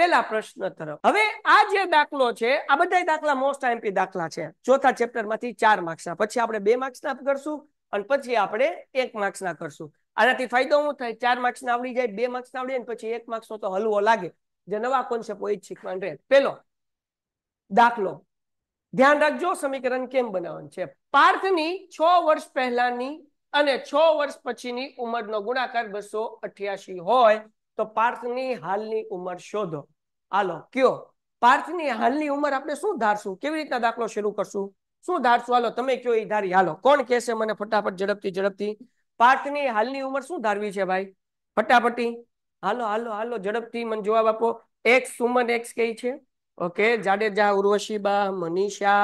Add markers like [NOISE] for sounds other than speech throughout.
પેલા પ્રશ્ન તરફ હવે આ જે દાખલો છે આ બધા દાખલા મોસ્ટ આઈએમપી દાખલા છે ચોથા ચેપ્ટર માંથી ચાર માર્ક્સના પછી આપણે બે માર્ક્સના કરશું અને પછી આપણે એક માર્ક્સના કરશું આનાથી ફાયદો શું થાય ચાર માર્ક્સના આવડી જાય બે માર્ક્સના આવડી જાય પછી એક માર્ક્સનો તો હલવો લાગે જે નવા કોન્સેપ્ટ હોય શીખવાનું રહે પેલો દાખલો ધ્યાન રાખજો સમીકરણ કેમ બનાવવાનું છે પાર્થની છ વર્ષ પહેલાની અને છ વર્ષ પછીની ઉંમરનો ગુણાકાર બસો અઠ્યાસી હોય તો પાર્થની હાલની ઉંમર શોધો હાલો કયો પાર્થની હાલની ઉંમર આપણે શું ધારશું કેવી રીતના દાખલો શરૂ કરશું શું ધારશું હાલો તમે કયો એ ધારી હાલો કોણ કહેશે મને ફટાફટ ઝડપથી ઝડપથી પાર્થની હાલની ઉંમર શું ધારવી છે ભાઈ ફટાફટી હાલો હાલો હાલો ઝડપથી મને જવાબ આપો એક્સ સુમન એક્સ કઈ છે ઓકે જાડેજા ઉર્વશીબા મનીષા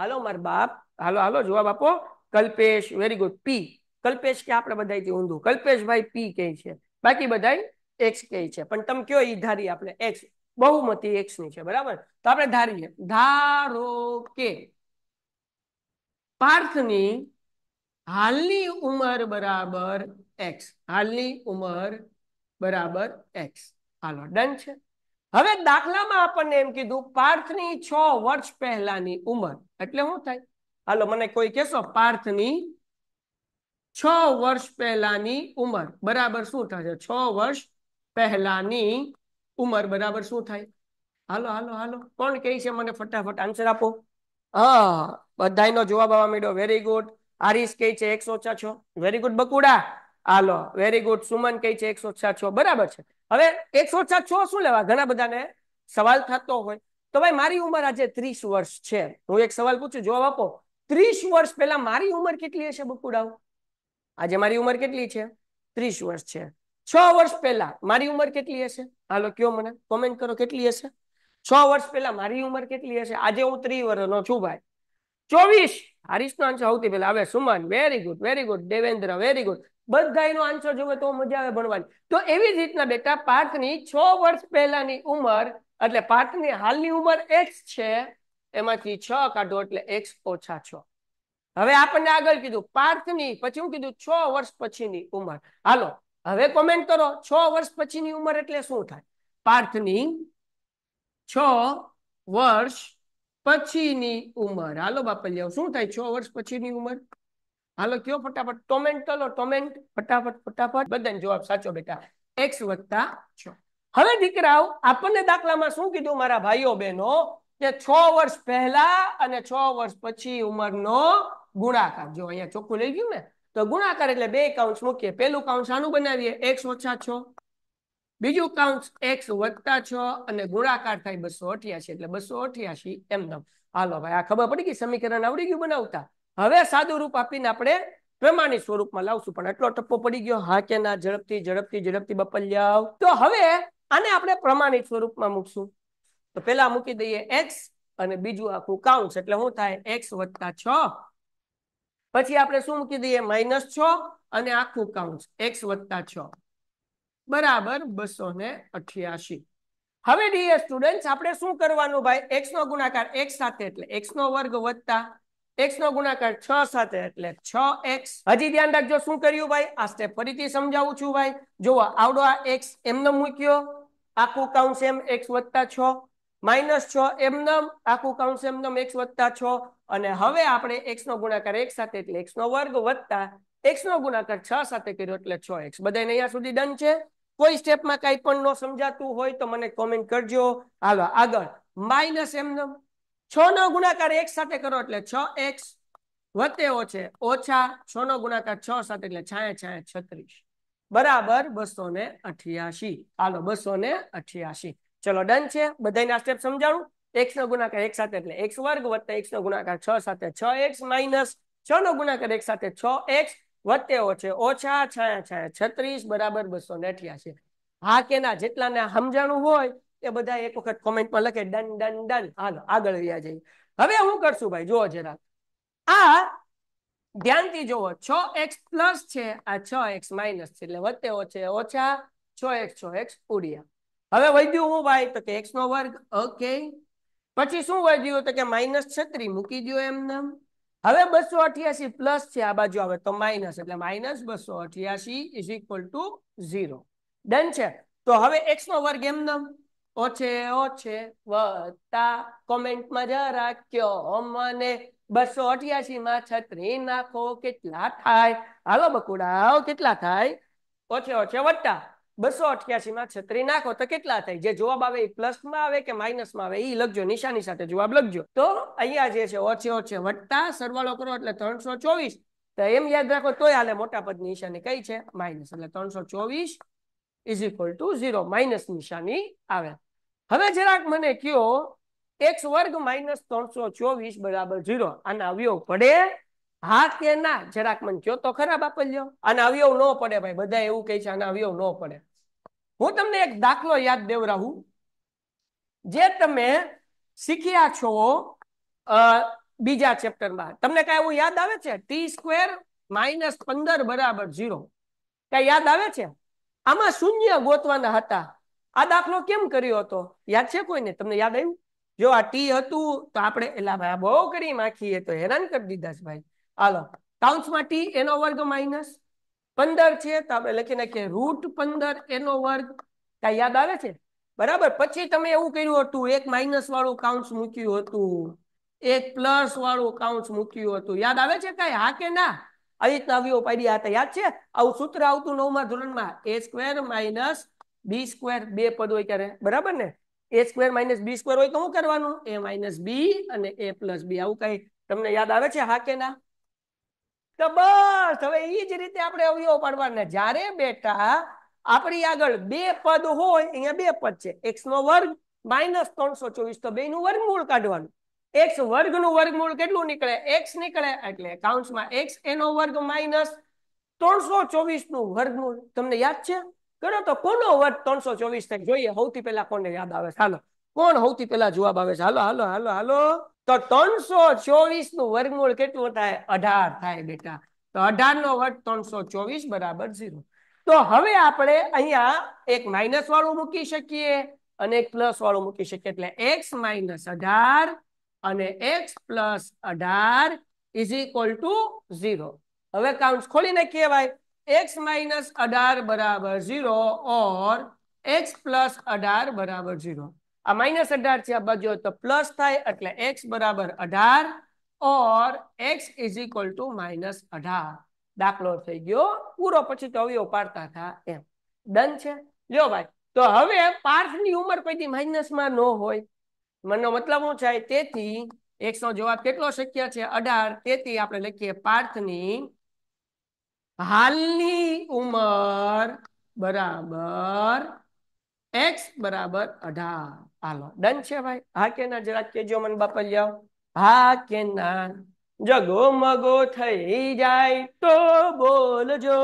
હાલો માર બાપ હાલો હાલો જવાબ આપો Kalpesh very good P Kalpesh કે આપણે બધા ઊંધું કલ્પેશભાઈ પી કઈ છે બાકી બધા એક્સ કે છે પણ તમે કયો એ ધારીએ આપણે એક્સ બહુમતી એક્સ ની છે બરાબર તો આપણે ધારીએ ધારો કે પાર્થની હાલની ઉંમર બરાબર એક્સ હાલની ઉંમર બરાબર એક્સ હાલો ડન છે હવે દાખલામાં આપણને એમ કીધું પાર્થની છ વર્ષ પહેલાની ઉંમર એટલે શું થાય હાલો મને કોઈ કહેશો પાર્થની છ વર્ષ પહેલાની ઉંમર બરાબર શું થશે છ વર્ષ પહેલાની ઉંમર બરાબર શું થાય હાલો હાલો હાલો કોણ કહે છે મને ફટાફટ આન્સર આપો હા બધાનો જવાબ આવવા મળ્યો વેરી ગુડ આરીસ કહે છે એકસો છ વેરી ગુડ બકુડા હાલો વેરી ગુડ સુમન કહે છે એકસો છ બરાબર છે હવે એકસો છ શું લેવા ઘણા બધાને સવાલ થતો હોય તો ભાઈ મારી ઉંમર આજે ત્રીસ વર્ષ છે હું એક સવાલ પૂછું જવાબ આપો ત્રીસ વર્ષ પહેલા મારી ઉંમર કેટલી હશે બકુડાઓ આજે મારી ઉંમર કેટલી છે ત્રીસ વર્ષ છે છ વર્ષ પહેલા મારી ઉંમર કેટલી હશે હાલો કયો મને કોમેન્ટ કરો કેટલી હશે છ વર્ષ પહેલા મારી ઉંમર કેટલી હશે આજે હું ત્રી વર્ષનો છું ભાઈ ચોવીસ હરીશનો આન્સર સૌથી પહેલા હવે Suman very good very good Devendra very good બધાનો આન્સર જોવે તો મજા આવે ભણવાની તો એવી જ રીતના બેટા પાર્થની છ વર્ષ પહેલાની ઉંમર એટલે પાર્થની હાલની ઉંમર એક્સ છે એમાંથી છ કાઢો એટલે એક્સ ઓછા છ હવે આપણને આગળ કીધું પાર્થની પછી હું કીધું છ વર્ષ પછીની ઉંમર હાલો હવે કોમેન્ટ કરો છ વર્ષ પછીની ઉંમર એટલે શું થાય પાર્થની છ વર્ષ પછીની ઉંમર હાલો બાપલિયાઓ શું થાય છ વર્ષ પછીની ઉંમર હાલો કયો ફટાફટ ટોમેન્ટ ચલો ટોમેન્ટ ફટાફટ ફટાફટ બધાને જવાબ સાચો બેટા એક્સ વત્તા છ હવે દીકરાઓ આપણને દાખલામાં શું કીધું મારા ભાઈઓ બહેનો કે છ વર્ષ પહેલા અને છ વર્ષ પછી ઉંમરનો ગુણાકાર જો અહીંયા ચોખ્ખું લઈ ગયું ને તો ગુણાકાર એટલે બે કાઉન્સ મૂકીએ પહેલું કાઉન્સ આનું બનાવીએ એક્સ ઓછા છ બીજું કાઉન્સ એક્સ વત્તા છ અને ગુણાકાર થાય બસો અઠ્યાસી એટલે બસો અઠ્યાસી એમનામ હાલો ભાઈ આ ખબર પડી ગઈ સમીકરણ આવડી ગયું બનાવતા હવે સાદું રૂપ આપીને આપણે પ્રમાણિત સ્વરૂપમાં લાવશું પણ એટલો ટપ્પો પડી ગયો હા કે ના ઝડપથી ઝડપથી ઝડપથી બપલ્યાવ તો હવે આને આપણે પ્રમાણિત સ્વરૂપમાં મૂકશું તો પેલા મૂકી દઈએ એક્સ અને બીજું આખું કાઉન્ટ એટલે શું થાય એક્સ વત્તા છ પછી આપણે શું મૂકી દઈએ માઇનસ છ અને આખું કાઉન્ટ એક્સ વત્તા છ બરાબર બસો ને અઠ્યાસી હવે ડીએ સ્ટુડન્ટ આપણે શું કરવાનું ભાઈ એક્સ નો ગુણાકાર એક્સ સાથે એટલે એક્સ નો વર્ગ વત્તા એક્સ નો ગુણાકાર છ સાથે એટલે છ એક્સ હજી ધ્યાન રાખજો શું કર્યું ભાઈ આ સ્ટેપ ફરીથી સમજાવું છું ભાઈ જુઓ આવડો આ એક્સ એમનો મૂક્યો આખું કાઉન્સ એમ એક્સ વત્તા છ માઇનસ છ એમનામ આખું કાઉન્સ એમનામ એક્સ વત્તા છ અને હવે આપણે એક્સ નો ગુણાકાર એક સાથે એટલે એક્સ નો વર્ગ વત્તા એક્સ નો ગુણાકાર છ સાથે કર્યો એટલે છ એક્સ બધાને અહીંયા સુધી ડન છે કોઈ સ્ટેપમાં કઈ પણ ન સમજાતું હોય તો મને કોમેન્ટ કરજો હાલો આગળ માઇનસ એમનામ છ નો ગુણાકાર એક સાથે કરો એટલે છ એક્સ વત્તેઓ ઓછે ઓછા છ નો ગુણાકાર છ સાથે એટલે છાયા છાયા છત્રીસ બરાબર બસો ને અઠ્યાસી હાલો બસો ને અઠ્યાસી ચલો ડન છે બધાને સ્ટેપ સમજાણું એક્સ નો ગુણાકાર એક સાથે એટલે એક્સ વર્ગ વત્તા નો ગુણાકાર છ સાથે છ એક્સ માઇનસ છ નો ગુણાકાર એક સાથે છ એક્સ વત્તે ઓછે ઓછા છાયા છાયા છત્રીસ બરાબર બસો ને અઠ્યાસી હા જેટલાને સમજાણું હોય એ બધા એક વખત કોમેન્ટમાં લખે ડન ડન ડન હાલો આગળ રહ્યા જઈએ હવે હું કરશું ભાઈ જુઓ જરા આ ધ્યાનથી જુઓ છ એક્સ પ્લસ છે આ છ એક્સ માઇનસ છે એટલે વત્તે ઓછે ઓછા છ એક્સ છ એક્સ ઉડ્યા હવે વધ્યું હું ભાઈ તો કે એક્સ નો વર્ગ ઓકે પછી શું વધ્યું તો કે માઇનસ છત્રી મૂકી દો એમને હવે બસો અઠ્યાસી પ્લસ છે આ બાજુ આવે તો માઇનસ એટલે માઇનસ બસો અઠ્યાસી is equal to zero done છે તો હવે એક્સ નો વર્ગ એમને ઓછે ઓછે વત્તા કોમેન્ટમાં જરા કયો મને બસો અઠ્યાસી માં છત્રી નાખો કેટલા થાય હાલો બકુડા કેટલા થાય ઓછે ઓછે વત્તા બસો અઠ્યાસીમાં છત્રી નાખો તો કેટલા થાય જે જવાબ આવે એ પ્લસ માં આવે કે માઇનસ માં આવે એ લખજો નિશાની સાથે જવાબ લખજો તો અહીંયા જે છે ઓછે ઓછે વત્તા સરવાળો કરો એટલે ત્રણસો ચોવીસ તો એમ યાદ રાખો તોય હાલે મોટા પદ નિશાની કઈ છે માઇનસ એટલે ત્રણસો ચોવીસ is equal to zero minus નિશાની આવે હવે જરાક મને કયો એક્સ વર્ગ માઇનસ ત્રણસો ચોવીસ બરાબર ઝીરો આના અવયવ પડે હા કે ના જરાક મને કયો તો ખરાબ આપલ્યો અને અવયવ ન પડે ભાઈ બધા એવું કહે છે અને અવયવ ન પડે હું તમને એક દાખલો યાદ દેવરાવું જે તમે શીખ્યા છો બીજા ચેપ્ટરમાં તમને કાંઈ એવું યાદ આવે છે ટી સ્ક્વેર માઇનસ પંદર બરાબર ઝીરો કાંઈ યાદ આવે છે આમાં શૂન્ય ગોતવાના હતા આ દાખલો કેમ કર્યો હતો યાદ છે કોઈને તમને યાદ આવ્યું જો આ ટી હતું તો આપણે એટલે બહુ કરી માખીએ તો હેરાન કરી દીધા છે ભાઈ હાલો કાઉન્સમાં ટી એનો વર્ગ માઇનસ પંદર છે તો આપણે લખી નાખીએ રૂટ પંદર એનો વર્ગ કાંઈ યાદ આવે છે બરાબર પછી તમે એવું કર્યું હતું એક માઇનસ વાળું કાઉન્સ મૂક્યું હતું એક પ્લસ વાળું કાઉન્સ મૂક્યું હતું યાદ આવે છે કઈ હા કે ના આવી રીતના અવયવ પાડ્યા હતા યાદ છે આવું સૂત્ર આવતું નવમા ધોરણમાં A square minus B square બે પદ હોય ત્યારે બરાબર ને A square minus B square હોય તો શું કરવાનું એ માઇનસ બી અને એ પ્લસ બી આવું કઈ તમને યાદ આવે છે હા કે ના તો બસ હવે એ જ રીતે આપણે અવયવ પાડવાના જ્યારે બેટા આપણી આગળ બે પદ હોય અહીંયા બે પદ છે એક્સ નો વર્ગ માઇનસ ત્રણસો ચોવીસ તો બે નું વર્ગમૂળ કાઢવાનું એક્સ વર્ગ નું વર્ગમૂળ કેટલું નીકળે એક્સ નીકળે એટલે કાઉન્ટમાં એક્સ એનો વર્ગ માઇનસ ત્રણસો ચોવીસ નું વર્ગમૂળ તમને યાદ છે કરો તો કોનો વર્ગ ત્રણસો ચોવીસ થાય જોઈએ સૌથી પહેલા કોને યાદ આવે ચાલો કોણ સૌથી પહેલા જવાબ આવે છે હાલો હાલો હાલો હાલો તો ત્રણસો ચોવીસ નું વર્ગમૂળ કેટલું થાય અઢાર થાય બેટા તો અઢાર નો વર્ગ ત્રણસો ચોવીસ બરાબર ઝીરો તો હવે આપણે અહીંયા એક માઇનસ વાળું મૂકી શકીએ અને એક પ્લસ વાળું મૂકી શકીએ એટલે એક્સ માઇનસ અઢાર અને એક્સ પ્લસ અઢાર ઇઝ ઇક્વલ ટુ ઝીરો હવે કાઉન્ટ ખોલીને કહેવાય એક્સ માઇનસ અઢાર બરાબર ઝીરો ઓર એક્સ પ્લસ અઢાર બરાબર ઝીરો આ માઇનસ અઢાર છે આ બાજુ તો પ્લસ થાય એટલે એક્સ બરાબર અઢાર or X is equal to minus અઢાર દાખલો થઈ ગયો પૂરો પછી તો અવયવ પાડતા હતા એમ ડન છે જો ભાઈ તો હવે પાર્થની ઉંમર પછી માઇનસમાં ન હોય મનનો મતલબ શું થાય તેથી એક્સ નો જવાબ કેટલો શક્ય છે અઢાર તેથી આપણે લખીએ પાર્થની હાલની ઉંમર બરાબર એક્સ બરાબર અઢાર હાલો ડન છે ભાઈ હા કે ના જરાક કેજો મને બાપા લ્યો હા કે ના જગો મગો થઈ જાય તો બોલજો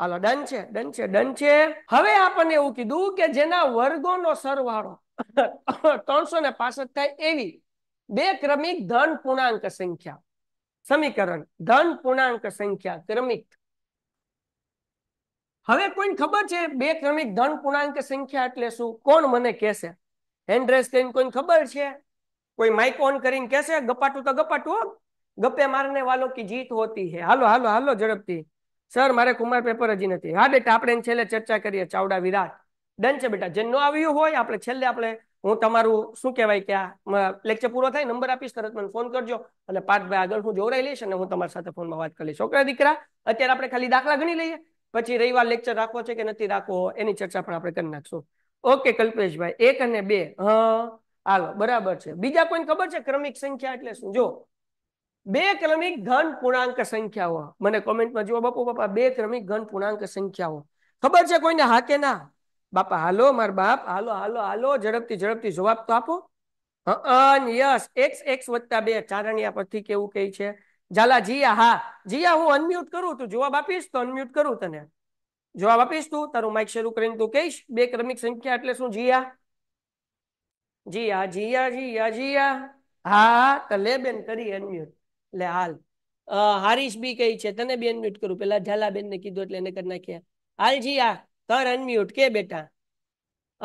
હાલો ડન છે ડન છે ડન છે હવે આપણને એવું કીધું કે જેના વર્ગોનો સરવાળો [LAUGHS] ત્રણસો ને પાસઠ થાય એવી બે ક્રમિક ધન પૂર્ણાંક સંખ્યા સમીકરણ ધન પૂર્ણાંક સંખ્યા ક્રમિક હવે કોઈને ખબર છે બે ક્રમિક ધન પૂર્ણાંક સંખ્યા એટલે શું કોણ મને કહેશે હેન્ડ રેસ કોઈને ખબર છે કોઈ માઇક ઓન કરીને કહેશે ગપાટું તો ગપાટું ગપે મારને વાલો કી જીત હોતી હે હાલો હાલો હાલો ઝડપથી સર મારે કુમાર પેપર હજી નથી હા બેટા આપણે છેલ્લે ચર્ચા કરીએ ચાવડા વિરાટ ડન છે બેટા જેમ ન આવ્યું હોય આપણે છેલ્લે આપણે હું તમારું શું કહેવાય કે આ લેક્ચર પૂરો થાય નંબર આપીશ તરત મને ફોન કરજો અને પાર્થભાઈ આગળ હું જોવરાઈ લઈશ અને હું તમારી સાથે ફોનમાં વાત કરી લઈશ છોકરા દીકરા અત્યારે આપણે ખાલી દાખલા ગણી લઈએ પછી રવિવાર લેક્ચર રાખવો છે કે નથી રાખવો એની ચર્ચા પણ આપણે કરી નાખશું ઓકે કલ્પેશભાઈ એક અને બે હાલો બરાબર છે બીજા કોઈને ખબર છે ક્રમિક સંખ્યા એટલે શું જો બે ક્રમિક ઘન પૂર્ણાંક સંખ્યાઓ મને કોમેન્ટમાં જુઓ બાપુ બાપા બે ક્રમિક ઘન પૂર્ણાંક સંખ્યાઓ ખબર છે કોઈને હા કે ના બાપા હાલો માર બાપ હાલો હાલો હાલો ઝડપથી ઝડપથી જવાબ તો આપો યસ એક્સ એક્સ વત્તા બે ચારણિયા પરથી કેવું કહે છે ઝાલા જીયા હા જીયા હું અનમ્યુટ કરું તું જવાબ આપીશ તો અનમ્યુટ કરું તને જવાબ આપીશ તું તારું માઇક શરૂ કરીને તું કહીશ બે ક્રમિક સંખ્યા એટલે શું જીયા જીયા જીયા જીયા જીયા હા તો લે બેન કરી અનમ્યુટ એટલે હાલ હારીશ બી કહી છે તને બી અનમ્યુટ કરું પેલા ઝાલા બેન ને કીધું એટલે એને કરી નાખ્યા હાલ જીયા તર અનમ્યુટ કે બેટા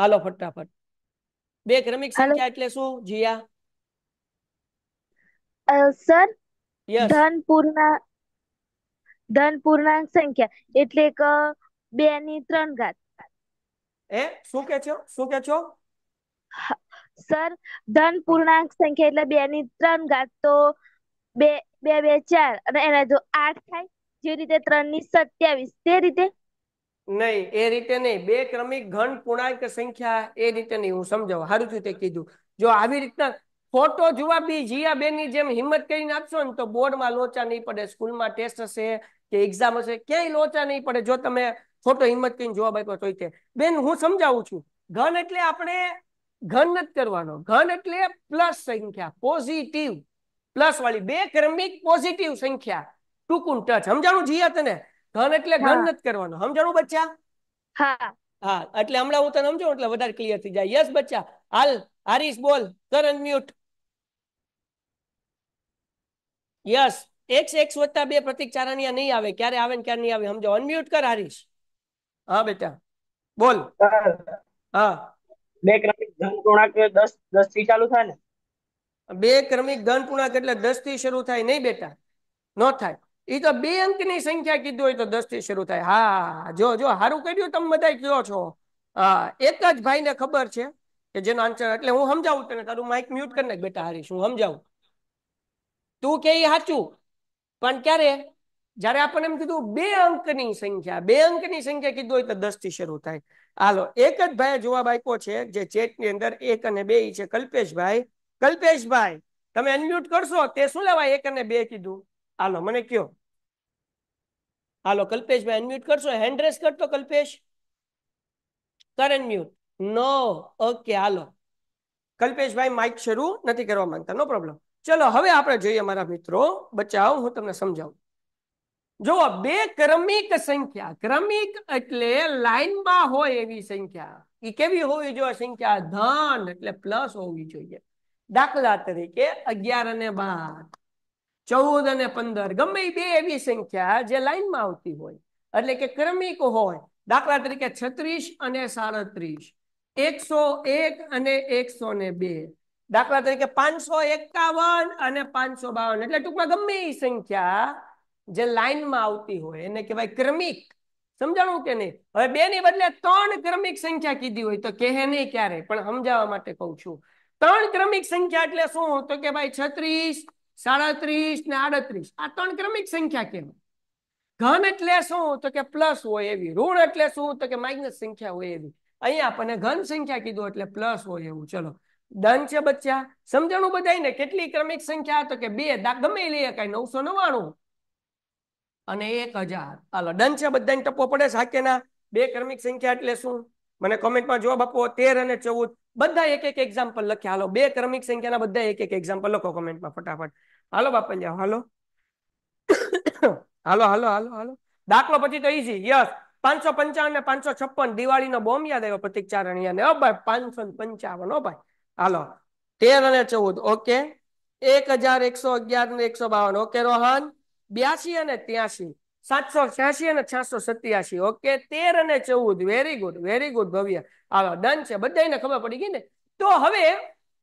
હાલો ફટાફટ બે ક્રમિક સંખ્યા એટલે શું જીયા સર યસ ધન પૂર્ણા ધન પૂર્ણાંક સંખ્યા એટલે કે બે ની ત્રણ ઘાત એ શું કે છો શું કે છો સર ધન પૂર્ણાંક સંખ્યા એટલે બે ની ત્રણ ઘાત તો બે બે બે ચાર અને એના જો આઠ થાય જે રીતે ત્રણ ની સત્યાવીસ તે રીતે નહીં એ રીતે નહીં બે ક્રમિક ઘન પૂર્ણાંક સંખ્યા એ રીતે નહીં હું સમજાવું સારું થયું તે કીધું જો આવી રીતના ફોટો જોવા બી જીયા બેન જેમ હિંમત કરીને આપશો ને તો બોર્ડમાં લોચા નહીં પડે સ્કૂલમાં ટેસ્ટ હશે કે એક્ઝામ હશે ક્યાંય લોચા નહીં પડે જો તમે ફોટો હિંમત કરીને જવાબ આપ્યો તો બેન હું સમજાવું છું ઘન એટલે આપણે ઘન નથી કરવાનો ઘન એટલે પ્લસ સંખ્યા પોઝિટિવ પ્લસ વાળી બે ક્રમિક પોઝિટિવ સંખ્યા ટૂંકું ટચ સમજાણું જીયા તને ઘન એટલે ઘન નથી કરવાનો સમજાણું બચ્ચા હા એટલે હમણાં હું તને સમજાવું એટલે વધારે ક્લિયર થઈ જાય યસ બચ્ચા હાલ હારીશ બોલ Karan mute yes X X વત્તા બે પ્રતિક ચારણિયા નહીં આવે ક્યારે આવે ને ક્યારે નહીં આવે સમજો અનમ્યુટ કર હારીશ હા બેટા બોલ હા બે ક્રમિક ધન પૂર્ણાંક 10 10 થી ચાલુ થાય ને બે ક્રમિક ધન પૂર્ણાંક એટલે દસ થી શરૂ થાય નહીં બેટા નો થાય એ તો બે અંકની સંખ્યા કીધું હોય તો દસ થી શરૂ થાય હા જો જો સારું કર્યું તમે બધા કયો છો હા એક જ ભાઈને ખબર છે કે જેનો આન્સર એટલે હું સમજાવું તને તારું માઇક મ્યુટ કરી નાખ બેટા હરીશ હું સમજાવું તું કે સાચું પણ ક્યારે જ્યારે આપણને એમ કીધું બે અંકની સંખ્યા બે અંકની સંખ્યા કીધું હોય તો દસ થી શરૂ થાય હાલો એક જ ભાઈ જોવા બાઈકો છે જે ચેટ ની અંદર એક અને બે છે કલ્પેશભાઈ કલ્પેશભાઈ તમે અનમ્યુટ કરશો તે શું લેવાય એક અને બે કીધું હાલો મને કયો હાલો કલ્પેશભાઈ અનમ્યુટ કરશો હેન્ડ રેસ કરતો કલ્પેશ કર અનમ્યુટ નો ઓકે હાલો કલ્પેશભાઈ માઇક શરૂ નથી કરવા માંગતા નો પ્રોબ્લેમ ચલો હવે આપણે જોઈએ મારા મિત્રો બચાવ હું તમને સમજાવું જો બે ક્રમિક સંખ્યા ક્રમિક એટલે લાઈનમાં હોય એવી સંખ્યા એ કેવી હોવી જોઈએ સંખ્યા ધન એટલે પ્લસ હોવી જોઈએ દાખલા તરીકે અગિયાર અને બાર ચૌદ અને પંદર ગમે બે એવી સંખ્યા જે લાઈનમાં આવતી હોય એટલે કે ક્રમિક હોય દાખલા તરીકે છત્રીસ અને સાડત્રીસ એકસો એક અને એકસો ને બે દાખલા તરીકે પાંચસો એકાવન અને પાંચસો બાવન એટલે ટૂંકમાં ગમે એ સંખ્યા જે લાઈનમાં આવતી હોય એને કહેવાય ક્રમિક સમજાણું કે નહીં હવે બે ની બદલે ત્રણ ક્રમિક સંખ્યા કીધી હોય તો કહે નહીં ક્યારે પણ સમજાવવા માટે કહું છું ત્રણ ક્રમિક સંખ્યા એટલે શું તો કે ભાઈ છત્રીસ સાડત્રીસ ને આડત્રીસ આ ત્રણ ક્રમિક સંખ્યા કેમ ઘન એટલે શું તો કે પ્લસ હોય એવી ઋણ એટલે શું તો કે માઇનસ સંખ્યા હોય એવી અહીંયા આપણને ઘન સંખ્યા કીધું એટલે પ્લસ હોય એવું ચલો ડન છે બચ્ચા સમજાણું ને કેટલી ક્રમિક સંખ્યા તો કે બે ગમે લઈએ કઈ નવસો નવ્વાણું અને એક હજાર હાલો ડન છે બધાને ટપો પડે સાકેના બે ક્રમિક સંખ્યા એટલે શું મને કોમેન્ટમાં જવાબ આપો તેર અને ચૌદ બધા એક એક એક્ઝામ્પલ લખ્યા હાલો બે ક્રમિક સંખ્યાના બધા એક એક એક્ઝામ્પલ લખો કોમેન્ટમાં ફટાફટ હાલો બાપન જાઓ હાલો [COUGHS] હાલો હાલો હાલો હાલો દાખલો પછી તો ઈઝી યસ પાંચસો પંચાવન ને પાંચસો છપ્પન દિવાળીનો બોમ્બ યાદ આવ્યો પ્રતિક ચારણીયાને ભાઈ પાંચસો પંચાવન ઓ ભાઈ હાલો તેર અને ચૌદ ઓકે એક હજાર એકસો અગિયાર ને એકસો બાવન ઓકે રોહન બ્યાસી અને ત્યાસી સાતસો છ્યાસી અને છસો સત્યાસી ઓકે તેર અને ચૌદ વેરી ગુડ વેરી ગુડ ભવ્ય હાલો ડન છે બધાને ખબર પડી ગઈ ને તો હવે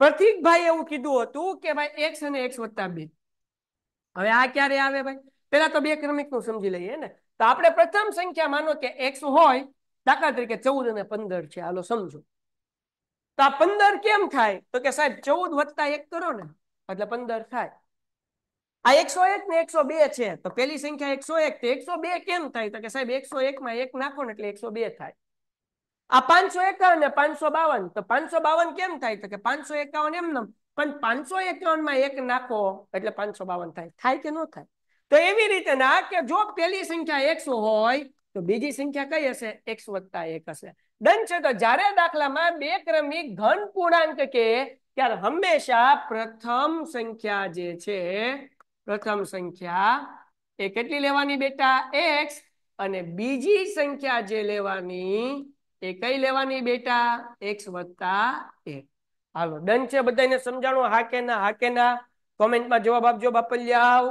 પ્રતિકભાઈ એવું કીધું હતું કે ભાઈ એક્સ અને એક્સ વત્તા બે હવે આ ક્યારે આવે ભાઈ પેલા તો બે ક્રમિક નું સમજી લઈએ ને તો આપણે પ્રથમ સંખ્યા માનો કે એક્સ હોય દાખલા તરીકે ચૌદ અને પંદર છે હાલો સમજો તો આ પંદર કેમ થાય તો કે સાહેબ ચૌદ વત્તા એક કરો ને એટલે પંદર થાય આ એકસો એક ને એકસો બે છે તો પેલી સંખ્યા એકસો એક એકસો બે કેમ થાય તો કે સાહેબ એકસો એક માં એક નાખો ને એટલે એકસો બે થાય આ પાંચસો એકાવન ને પાંચસો બાવન તો પાંચસો બાવન કેમ થાય તો કે પાંચસો એકાવન એમ નમ પણ પાંચસો એકાવન માં એક નાખો એટલે પાંચસો બાવન થાય થાય કે ન થાય તો એવી રીતે ના કે જો પેલી સંખ્યા એકસો હોય તો બીજી સંખ્યા કઈ હશે એકસો વત્તા એક હશે દંડ છે તો જ્યારે દાખલામાં બે ક્રમિક ઘન પૂર્ણાંક કે ત્યારે હંમેશા પ્રથમ સંખ્યા જે છે પ્રથમ સંખ્યા એ કેટલી લેવાની બેટા એક્સ અને બીજી સંખ્યા જે લેવાની એ કઈ લેવાની બેટા એક્સ વત્તા એક હાલો ડન છે બધાને સમજાણો હા કે ના હા કે ના કોમેન્ટમાં જવાબ આપજો આવ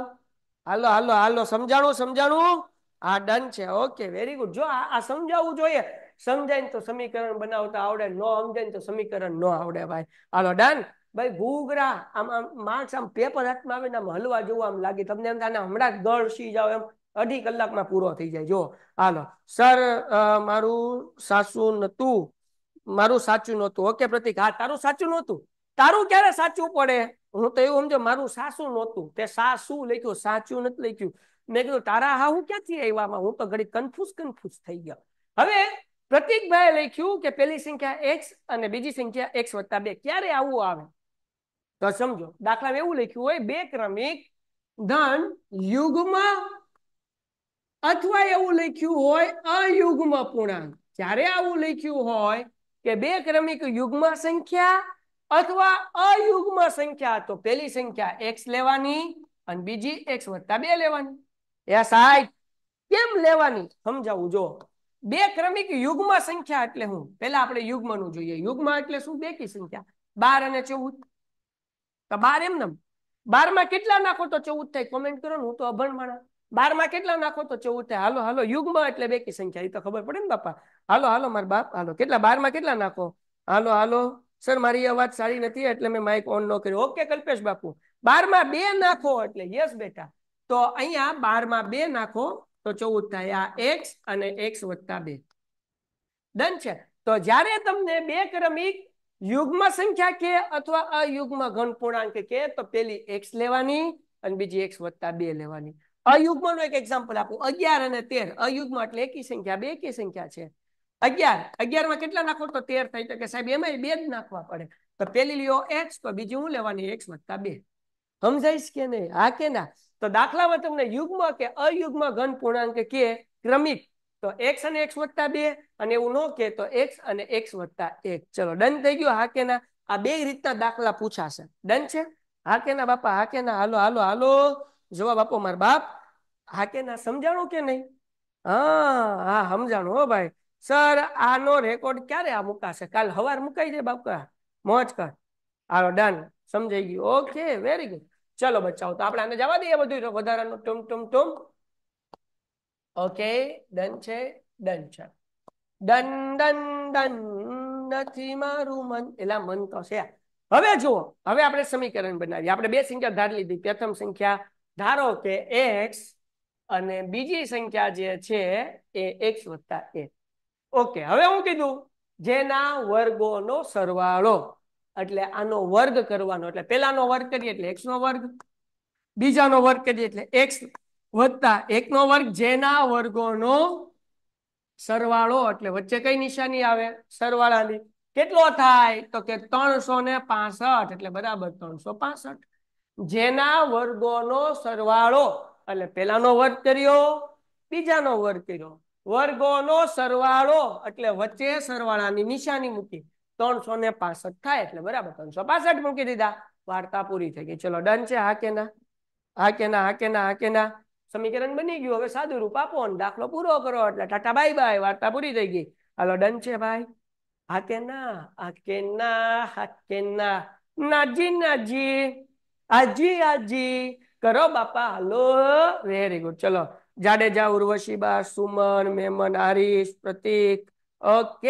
હાલો હાલો હાલો સમજાણું સમજાણું હા ડન છે ઓકે વેરી ગુડ જો આ સમજાવવું જોઈએ સમજાય તો સમીકરણ બનાવતા આવડે ન સમજાય તો સમીકરણ ન આવડે ભાઈ હાલો ડન ભાઈ ઘૂઘરા આમ આમ આમ પેપર હાથમાં આવે આમ હલવા જોવા આમ લાગે તમને એમ થાય હમણાં ગળ સી જાવ એમ અઢી કલાકમાં પૂરો થઈ જાય જો હાલો સર મારું સાસુ નતું મારું સાચું નહોતું ઓકે પ્રતિક હા તારું સાચું નતું તારું ક્યારે સાચું પડે હું તો એવું સમજો મારું સાસુ નહોતું તે સાસુ લખ્યું સાચું નથી લખ્યું મેં કીધું તારા હા હું ક્યાંથી આવ્યા હું તો ઘડી કન્ફ્યુઝ કન્ફ્યુઝ થઈ ગયો હવે પ્રતિકભાઈ લખ્યું કે પહેલી સંખ્યા એક્સ અને બીજી સંખ્યા એક્સ વત્તા બે ક્યારે આવું આવે તો સમજો દાખલામાં એવું લખ્યું હોય બે ક્રમિક ધન યુગ્મ અથવા એવું લખ્યું હોય અયુગ્મ પૂર્ણાંક જ્યારે આવું લખ્યું હોય કે બે ક્રમિક યુગ્મ સંખ્યા અથવા અયુગ્મ સંખ્યા તો પેલી સંખ્યા એક્સ લેવાની અને બીજી એક્સ વત્તા બે લેવાની એ સાહેબ કેમ લેવાની સમજાવું જો બે ક્રમિક યુગ્મ સંખ્યા એટલે હું પેલા આપણે યુગ્મનું જોઈએ યુગ્મ એટલે શું બે કી સંખ્યા બાર અને ચૌદ તો બાર એમ ને બારમાં કેટલા નાખો તો ચૌદ થાય કોમેન્ટ કરો હું તો અભણ માણા બારમાં કેટલા નાખો તો ચૌદ થાય હાલો હાલો યુગ્મ એટલે બે કી સંખ્યા એ તો ખબર પડે ને બાપા હાલો હાલો મારા બાપ હાલો કેટલા બારમાં કેટલા નાખો હાલો હાલો સર મારી અવાજ સારી નથી એટલે મેં માઇક ઓન ન કર્યો ઓકે કલ્પેશ બાપુ બારમાં બે નાખો એટલે યસ બેટા તો અહીંયા બાર માં બે નાખો તો ચૌદ થાય આ એક્સ અને એક્સ વત્તા બે ડન છે તો જ્યારે તમને બે ક્રમિક યુગ્મ સંખ્યા કે અથવા અયુગ્મ ઘન પૂર્ણાંક કે તો પેલી એક્સ લેવાની અને બીજી એક્સ વત્તા બે લેવાની અયુગ્મનું એક એક્ઝામ્પલ આપું અગિયાર અને તેર અયુગ્મ એટલે એકી સંખ્યા બે એકી સંખ્યા છે અગિયાર અગિયાર માં કેટલા નાખો તો તેર થાય તો કે સાહેબ એમાં બે જ નાખવા પડે તો પેલી લ્યો એક્સ તો બીજી હું લેવાની એક્સ વત્તા બે સમજાઈશ કે નહીં હા કે ના તો દાખલામાં તમને યુગ્મ કે અયુગ્મ ઘન પૂર્ણાંક કે ક્રમિક તો એક્સ અને એક્સ વત્તા બે અને એવું ન કે તો એક્સ અને એક્સ વત્તા એક ચલો ડન થઈ ગયો હા ના આ બે રીતના દાખલા પૂછાશે ડન છે હા કેના બાપા હા કેના હાલો હાલો હાલો જવાબ આપો મારા બાપ હા કેના સમજાણું કે નહીં હા હા સમજાણું હો ભાઈ સર આનો રેકોર્ડ ક્યારે આ મુકાશે કાલ હવાર મુકાઈ જાય બાપા મોજ કર હાલો ડન સમજાઈ ગયું ઓકે વેરી ગુડ ચલો બચ્ચાઓ તો આપણે આને જવા દઈએ બધું વધારાનું ટૂમ ટુમ ટૂમ ઓકે ડન છે ડન છે ડન ડન ડન નથી મારું મન એલા મન તો છે હવે જુઓ હવે આપણે સમીકરણ બનાવીએ આપણે બે સંખ્યા ધારી લીધી પ્રથમ સંખ્યા ધારો કે એક્સ અને બીજી સંખ્યા જે છે એ એક્સ વત્તા એ ઓકે હવે હું કીધું જેના વર્ગોનો સરવાળો એટલે આનો વર્ગ કરવાનો એટલે પેલાનો વર્ગ કરીએ એટલે એક્સ વર્ગ બીજાનો વર્ગ કરીએ એટલે એક્સ વત્તા એકનો વર્ગ જેના વર્ગોનો સરવાળો એટલે વચ્ચે કઈ નિશાની આવે સરવાળાની કેટલો થાય તો કે ત્રણસો ને પાસઠ એટલે બરાબર ત્રણસો પાસઠ જેના વર્ગોનો સરવાળો એટલે પેલાનો વર્ગ કર્યો બીજાનો વર્ગ કર્યો વર્ગોનો સરવાળો એટલે વચ્ચે સરવાળાની નિશાની મૂકી ત્રણસો ને પાસઠ થાય એટલે બરાબર ત્રણસો પાસઠ મૂકી દીધા વાર્તા પૂરી થઈ ગઈ ચલો ડન છે હા કે ના હા કે ના હા કે ના ના સમીકરણ બની ગયું હવે સાદું રૂપ આપો દાખલો પૂરો કરો એટલે ટાટા બાય બાય વાર્તા પૂરી થઈ ગઈ હાલો ડન છે ભાઈ હા કે ના હા નાજી નાજી આજી આજી કરો બાપા હાલો વેરી ગુડ ચલો જાડેજા ઉર્વશી બા Suman Memon Aarish Pratik okay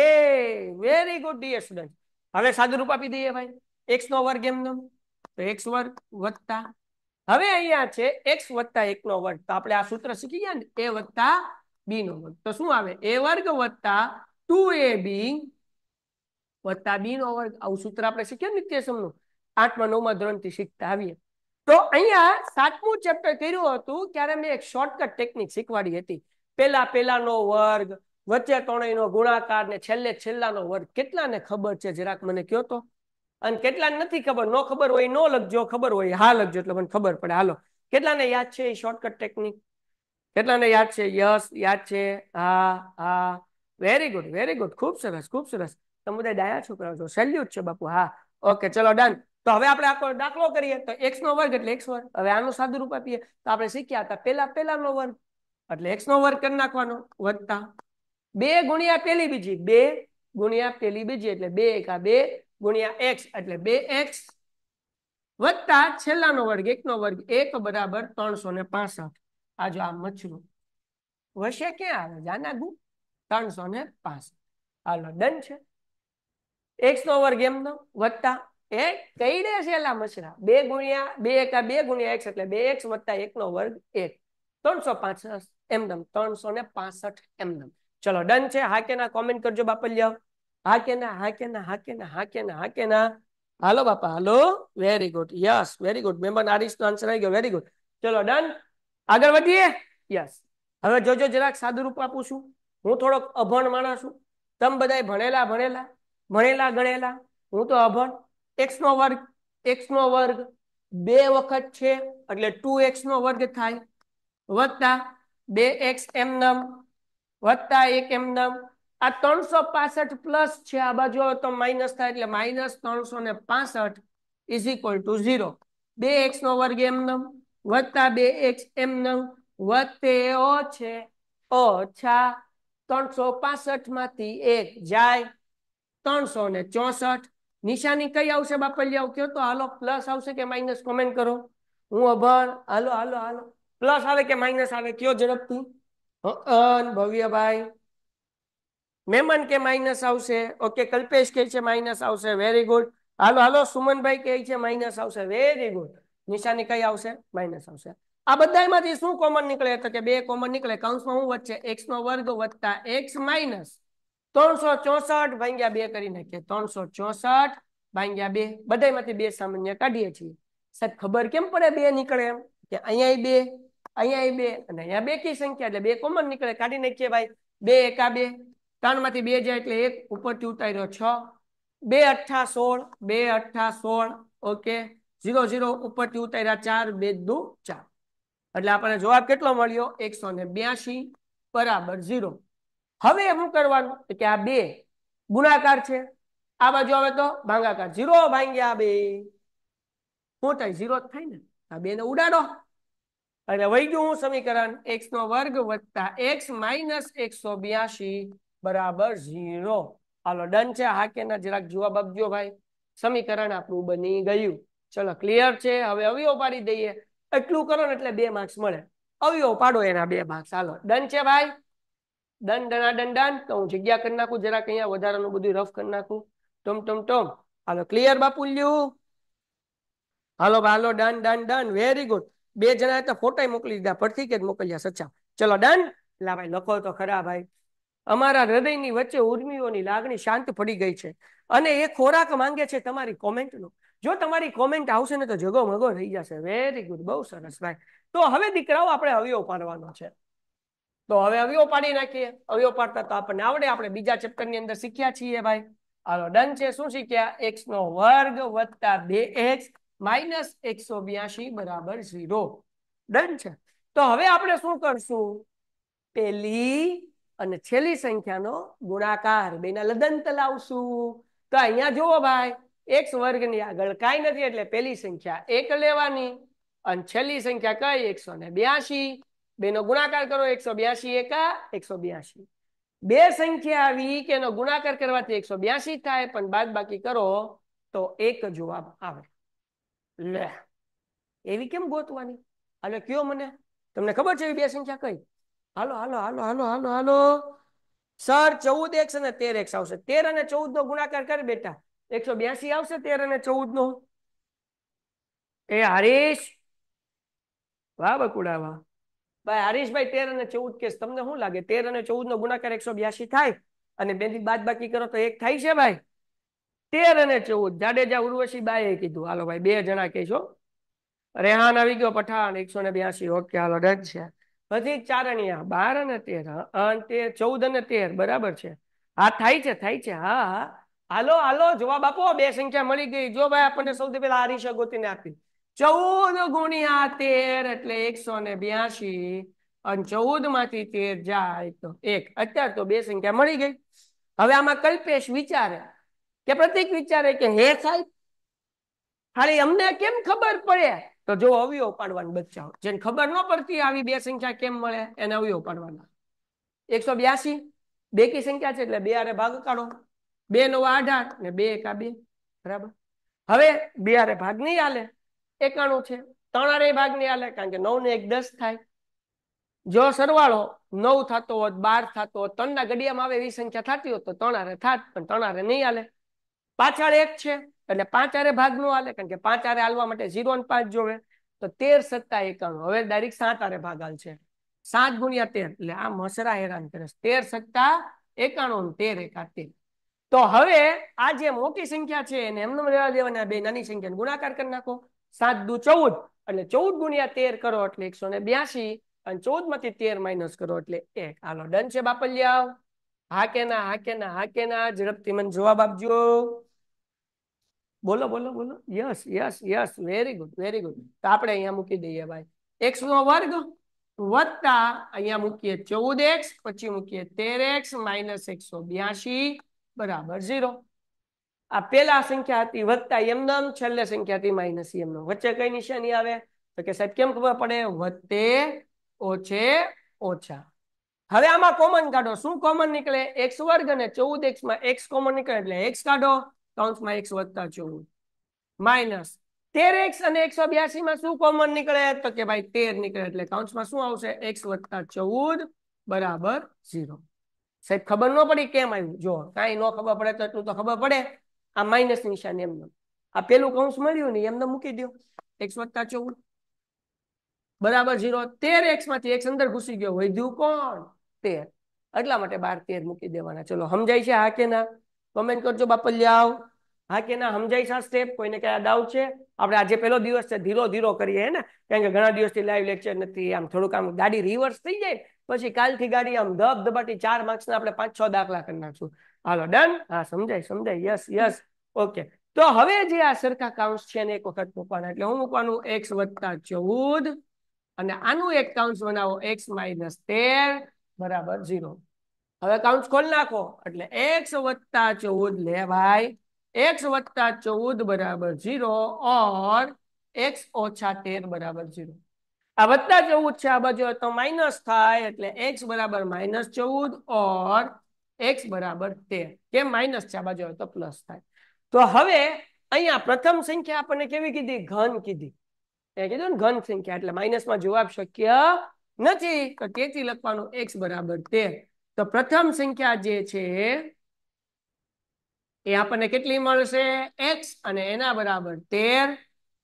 very good dear student હવે સાદું રૂપ આપી દઈએ ભાઈ એક્સ નો વર્ગ એમનો તો એક્સ વર્ગ વત્તા હવે અહીંયા છે એક્સ વત્તા એક નો વર્ગ તો આપણે આ સૂત્ર શીખી ગયા ને એ વત્તા બી નો વર્ગ તો શું આવે એ વર્ગ વત્તા ટુ એ બી વત્તા બી નો વર્ગ આવું સૂત્ર આપણે શીખ્યા નિત્યસમનું આઠમા નવમા ધોરણથી શીખતા આવીએ તો અહીંયા સાતમું ચેપ્ટર કર્યું હતું ત્યારે મેં એક શોર્ટકટ ટેકનિક શીખવાડી હતી પેલા પેલાનો વર્ગ વચ્ચે ત્રણેયનો ગુણાકાર ને છેલ્લે છેલ્લાનો વર્ગ કેટલાને ખબર છે જરાક મને કયો તો અને કેટલાને નથી ખબર નો ખબર હોય નો લખજો ખબર હોય હા લખજો એટલે મને ખબર પડે હાલો કેટલાને યાદ છે એ શોર્ટકટ ટેકનિક કેટલાને યાદ છે યસ યાદ છે હા હા વેરી ગુડ વેરી ગુડ ખૂબ સરસ ખૂબ સરસ તમે બધા ડાયા છોકરાઓ છો સેલ્યુટ છે બાપુ હા ઓકે ચલો ડન તો હવે આપણે આખો દાખલો કરીએ તો એક્સ નો વર્ગ એટલે એક્સ વર્ગ હવે આનું સાદુ રૂપ આપીએ તો આપણે શીખ્યા હતા પેલા પેલાનો વર્ગ એટલે એક્સ નો વર્ગ કરી નાખવાનો વધતા બે ગુણ્યા પેલી બીજી બે ગુણ્યા પેલી બીજી એટલે બે એકા બે ગુણ્યા એક્સ એટલે બે એક્સ વત્તા છેલ્લાનો વર્ગ એકનો વર્ગ એક બરાબર ત્રણસો ને પાસઠ આ જો આ મચરું વશે ક્યાં આવે જાના ગુ ત્રણસો ને પાસઠ હાલો ડન છે એક્સ નો વર્ગ એમનો વત્તા એ કઈ દે છે એલા મચરા બે ગુણ્યા બે એકા બે ગુણ્યા એક્સ એટલે બે એક્સ વત્તા એકનો વર્ગ એક ત્રણસો પાંસઠ એમદમ ત્રણસો ને પાસઠ એમદમ ચલો ડન છે હા કે ના કોમેન્ટ કરજો બાપલિયાઓ હા કે ના હા કે ના હા કે ના હા કે ના હા કે ના હાલો બાપા હાલો very good yes very good member Narish નો આન્સર આવી ગયો વેરી ગુડ ચલો ડન આગળ વધીએ યસ હવે જોજો જરાક સાદુરૂપ આપું છું હું થોડોક અભણ માણસ છું તમે બધા ભણેલા ભણેલા ભણેલા ગણેલા હું તો અભણ એક્સ નો વર્ગ એક્સ નો વર્ગ બે વખત છે એટલે ટુ એક્સ નો વર્ગ થાય વત્તા બે એક્સ એમ નમ વત્તા એક એમ એમનામ આ ત્રણસો પાસઠ પ્લસ છે આ બાજુ તો માઇનસ થાય એટલે માઇનસ ત્રણસો ને પાસઠ ઇઝ ઇક્વલ ટુ ઝીરો બે એક્સ નો વર્ગ એમ નમ વત્તા બે એક્સ એમ એમનામ વત્તે ઓ છે ઓછા ત્રણસો પાસઠ માંથી એક જાય ત્રણસો ને ચોસઠ નિશાની કઈ આવશે બાપલિયાઓ કયો તો હાલો પ્લસ આવશે કે માઇનસ કોમેન્ટ કરો હું અભણ હાલો હાલો હાલો પ્લસ આવે કે માઇનસ આવે કયો ઝડપથી અન ભવ્યભાઈ મેમન કે માઇનસ આવશે ઓકે કલ્પેશ કે છે માઇનસ આવશે વેરી ગુડ હાલો હાલો સુમનભાઈ કહે છે માઇનસ આવશે વેરી ગુડ નિશાની કઈ આવશે માઇનસ આવશે આ બધામાંથી શું કોમન નીકળે તો કે બે કોમન નીકળે કૌંસમાં શું વધશે એક્સ નો વર્ગ વધતા એક્સ માઇનસ ત્રણસો ચોસઠ ભાંગ્યા બે કરી નાખીએ ત્રણસો ચોસઠ ભાંગ્યા બે બધામાંથી બે સામાન્ય કાઢીએ છીએ સાહેબ ખબર કેમ પડે બે નીકળે એમ કે અહીંયા બે અહીંયા બે અને અહીંયા બે કી સંખ્યા એટલે બે કોમન નીકળે કાઢી નાખીએ ભાઈ બે એકા બે ત્રણ માંથી બે જાય એટલે એક ઉપરથી ઉતાર્યો છ બે અઠા સોળ બે અઠા સોળ ઓકે ઝીરો ઝીરો ઉપરથી ઉતાર્યા ચાર બે દુ ચાર એટલે આપણને જવાબ કેટલો મળ્યો એકસો ને બ્યાસી બરાબર ઝીરો હવે શું કરવાનું કે આ બે ગુણાકાર છે આ બાજુ આવે તો ભાંગાકાર ઝીરો ભાંગ્યા બે શું થાય ઝીરો થાય ને આ બે ને ઉડાડો એટલે વહી ગયું હું સમીકરણ એક્સ નો વર્ગ વધતા એક્સ માઇનસ એકસો બ્યાસી બરાબર ઝીરો હાલો ડન છે હા કે ના જરાક જવાબ આપજો ભાઈ સમીકરણ આપણું બની ગયું ચલો ક્લિયર છે હવે અવયવ પાડી દઈએ એટલું કરો ને એટલે બે માર્ક્સ મળે અવયવ પાડો એના બે માર્ક્સ હાલો ડન છે ભાઈ દન ડના ડન દન તો હું જગ્યા કરી નાખું જરાક અહીંયા વધારાનું બધું રફ કરી નાખું ટમ ટમ ટમ હાલો ક્લિયર બાપુ લ્યું હાલો હાલો done done done very good બે જણા તો ફોટા મોકલી દીધા પડથી કે મોકલ્યા સચ્ચા ચલો ડન લા ભાઈ લખો તો ખરા ભાઈ અમારા હૃદયની વચ્ચે ઉર્મિઓની લાગણી શાંત પડી ગઈ છે અને એ ખોરાક માંગે છે તમારી કોમેન્ટનો જો તમારી કોમેન્ટ આવશે ને તો જગો મગો થઈ જશે વેરી ગુડ બહુ સરસ ભાઈ તો હવે દીકરાઓ આપણે અવયવ પાડવાનો છે તો હવે અવયવ પાડી નાખીએ અવયવ પાડતા તો આપણને આવડે આપણે બીજા ચેપ્ટર ની અંદર શીખ્યા છીએ ભાઈ હાલો ડન છે શું શીખ્યા એક્સ નો વર્ગ વત્તા બે એક્સ માઇનસ એકસો બ્યાસી બરાબર ઝીરો ડન છે તો હવે આપણે શું કરશું પેલી અને છેલ્લી સંખ્યાનો ગુણાકાર બેના લદંત લાવશું તો અહીંયા જુઓ ભાઈ એક્સ વર્ગની આગળ કાંઈ નથી એટલે પેલી સંખ્યા એક લેવાની અને છેલ્લી સંખ્યા કઈ એકસો ને બ્યાસી બેનો ગુણાકાર કરો એકસો બ્યાસી એકા એકસો બ્યાસી બે સંખ્યા આવી કે એનો ગુણાકાર કરવાથી એકસો બ્યાસી થાય પણ બાદ બાકી કરો તો એક જવાબ આવે લે એવી કેમ ગોતવાની એટલે કયો મને તમને ખબર છે એવી બે સંખ્યા કઈ હાલો હાલો હાલો હાલો હાલો હાલો સર ચૌદ એક્સ ને તેર એક્સ આવશે તેર અને ચૌદ નો ગુણાકાર કર બેટા એકસો બ્યાસી આવશે તેર અને ચૌદ નો એ હરીશ વાહ બકુડા વાહ ભાઈ હરીશભાઈ તેર અને ચૌદ કેસ તમને શું લાગે તેર અને ચૌદ નો ગુણાકાર એકસો બ્યાસી થાય અને બે બેની બાદ બાકી કરો તો એક થાય છે ભાઈ તેર અને ચૌદ જાડેજા ઉર્વશીબાએ કીધું હાલો ભાઈ બે જણા કહેશો રેહાન આવી ગયો પઠાણ એકસો ને બ્યાસી ઓકે હાલો ડન છે પછી ચારણિયા બાર અને તેર તેર ચૌદ અને તેર બરાબર છે હા થાય છે થાય છે હા હા હાલો હાલો જવાબ આપો બે સંખ્યા મળી ગઈ જો ભાઈ આપણને સૌથી પહેલા હરીશ ને આપી ચૌદ ગુણ્યા તેર એટલે એકસો ને બ્યાસી અને ચૌદ માંથી તેર જાય તો એક અત્યારે તો બે સંખ્યા મળી ગઈ હવે આમાં કલ્પેશ વિચારે કે પ્રતિક વિચારે કે હે સાહેબ ખાલી અમને કેમ ખબર પડે તો જો અવયવ પાડવાનું બચાવો જેને ખબર ન પડતી આવી બે સંખ્યા કેમ મળે એને અવયવ પાડવાના એકસો બ્યાસી બે કી સંખ્યા છે એટલે બે આરે ભાગ કાઢો બે નવા અઢાર ને બે એકા બે બરાબર હવે બે આરે ભાગ નહીં હાલે એકાણું છે ત્રણ આરે ભાગ નહીં હાલે કારણ કે નવ ને એક દસ થાય જો સરવાળો નવ થતો હોત બાર થતો હોત ત્રણના ઘડિયામાં આવે એવી સંખ્યા થતી હોત તો ત્રણ આરે થાત પણ ત્રણ આરે નહીં હાલે પાછળ એક છે એટલે પાંચ ભાગ નો હાલે કારણ કે પાંચ હાલવા માટે ઝીરો અને પાંચ જોવે તો તેર સત્તા એકાણું હવે ડાયરેક્ટ સાત આરે ભાગ હાલશે સાત ગુણ્યા તેર એટલે આ મસરા હેરાન કરે તેર સત્તા એકાણું તેર એકા તેર તો હવે આ જે મોટી સંખ્યા છે એને એમનું લેવા દેવાના બે નાની સંખ્યાને ગુણાકાર કરી નાખો સાત દુ ચૌદ એટલે ચૌદ ગુણ્યા તેર કરો એટલે એકસો ને બ્યાસી અને ચૌદ માંથી તેર માઇનસ કરો એટલે એક હાલો ડન છે બાપલિયાવ હા કે ના હા કે ના હા કે ના ઝડપથી મને જવાબ આપજો બોલો બોલો બોલો yes yes yes very good very good તા આપડે અહીંયા મૂકી દઈએ ભાઈ x² + અહીંયા મૂકીએ 14x પછી મૂકીએ 13x - 182 = 0 આ પેલા સંખ્યા હતી + એમ નામ છેલ્લે સંખ્યા હતી - એમનો વચ્ચે કઈ નિશાની આવે તો કે સાહેબ કેમ ખબર પડે + ઓછે ઓછા હવે આમાં કોમન કાઢો શું કોમન નીકળે x² અને 14x માં x કોમન નીકળે એટલે x કાઢો કૌંસમાં એક્સ વત્તા ચોવીસ માઇનસ તેર એક્સ અને એકસો માં શું કોમન નીકળે તો કે ભાઈ તેર નીકળે એટલે કાઉન્ટમાં શું આવશે એક્સ વત્તા ચૌદ બરાબર ઝીરો સાહેબ ખબર ન પડી કેમ આવ્યું જો કાંઈ ન ખબર પડે તો એટલું તો ખબર પડે આ માઇનસ નિશાન એમને આ પેલું કૌંસ મળ્યું ને એમને મૂકી દો એક્સ વત્તા ચૌદ બરાબર ઝીરો તેર એક્સ માંથી એક્સ અંદર ઘૂસી ગયો વધ્યું કોણ તેર એટલા માટે બાર તેર મૂકી દેવાના ચલો સમજાય છે હા કે ના કોમેન્ટ કરજો બાપલ્યાવ હા કે ના સમજાય છે સ્ટેપ કોઈને કયા ડાઉટ છે આપણે આજે પહેલો દિવસ છે ધીરો ધીરો કરીએ હે ને કારણ કે ઘણા દિવસથી લાઈવ લેક્ચર નથી આમ થોડુંક આમ ગાડી રિવર્સ થઈ જાય પછી કાલથી ગાડી આમ ધબ ધબાટી ચાર માર્ક્સના આપણે પાંચ છ દાખલા કરી નાખશું હાલો ડન હા સમજાય સમજાય યસ યસ ઓકે તો હવે જે આ સરખા કાઉન્સ છે ને એક વખત મૂકવાના એટલે હું મૂકવાનું એક્સ વત્તા ચૌદ અને આનું એક કાઉન્સ બનાવો એક્સ માઇનસ તેર બરાબર ઝીરો હવે કાઉન્સ ખોલી નાખો એટલે એક્સ વત્તા ચૌદ લે ભાઈ એક્સ વત્તા ચૌદ બરાબર ઝીરો ઓર એક્સ ઓછા તેર બરાબર ઝીરો આ વત્તા ચૌદ છે આ બાજુ તો માઇનસ થાય એટલે એક્સ બરાબર માઇનસ ચૌદ ઓર એક્સ બરાબર તેર કેમ માઇનસ છે આ બાજુ તો પ્લસ થાય તો હવે અહીંયા પ્રથમ સંખ્યા આપણને કેવી કીધી ઘન કીધી એ કીધું ને ઘન સંખ્યા એટલે માઇનસમાં જવાબ શક્ય નથી તો તેથી લખવાનું એક્સ બરાબર તેર તો પ્રથમ સંખ્યા જે છે એ આપણને કેટલી મળશે એક્સ અને એના બરાબર તેર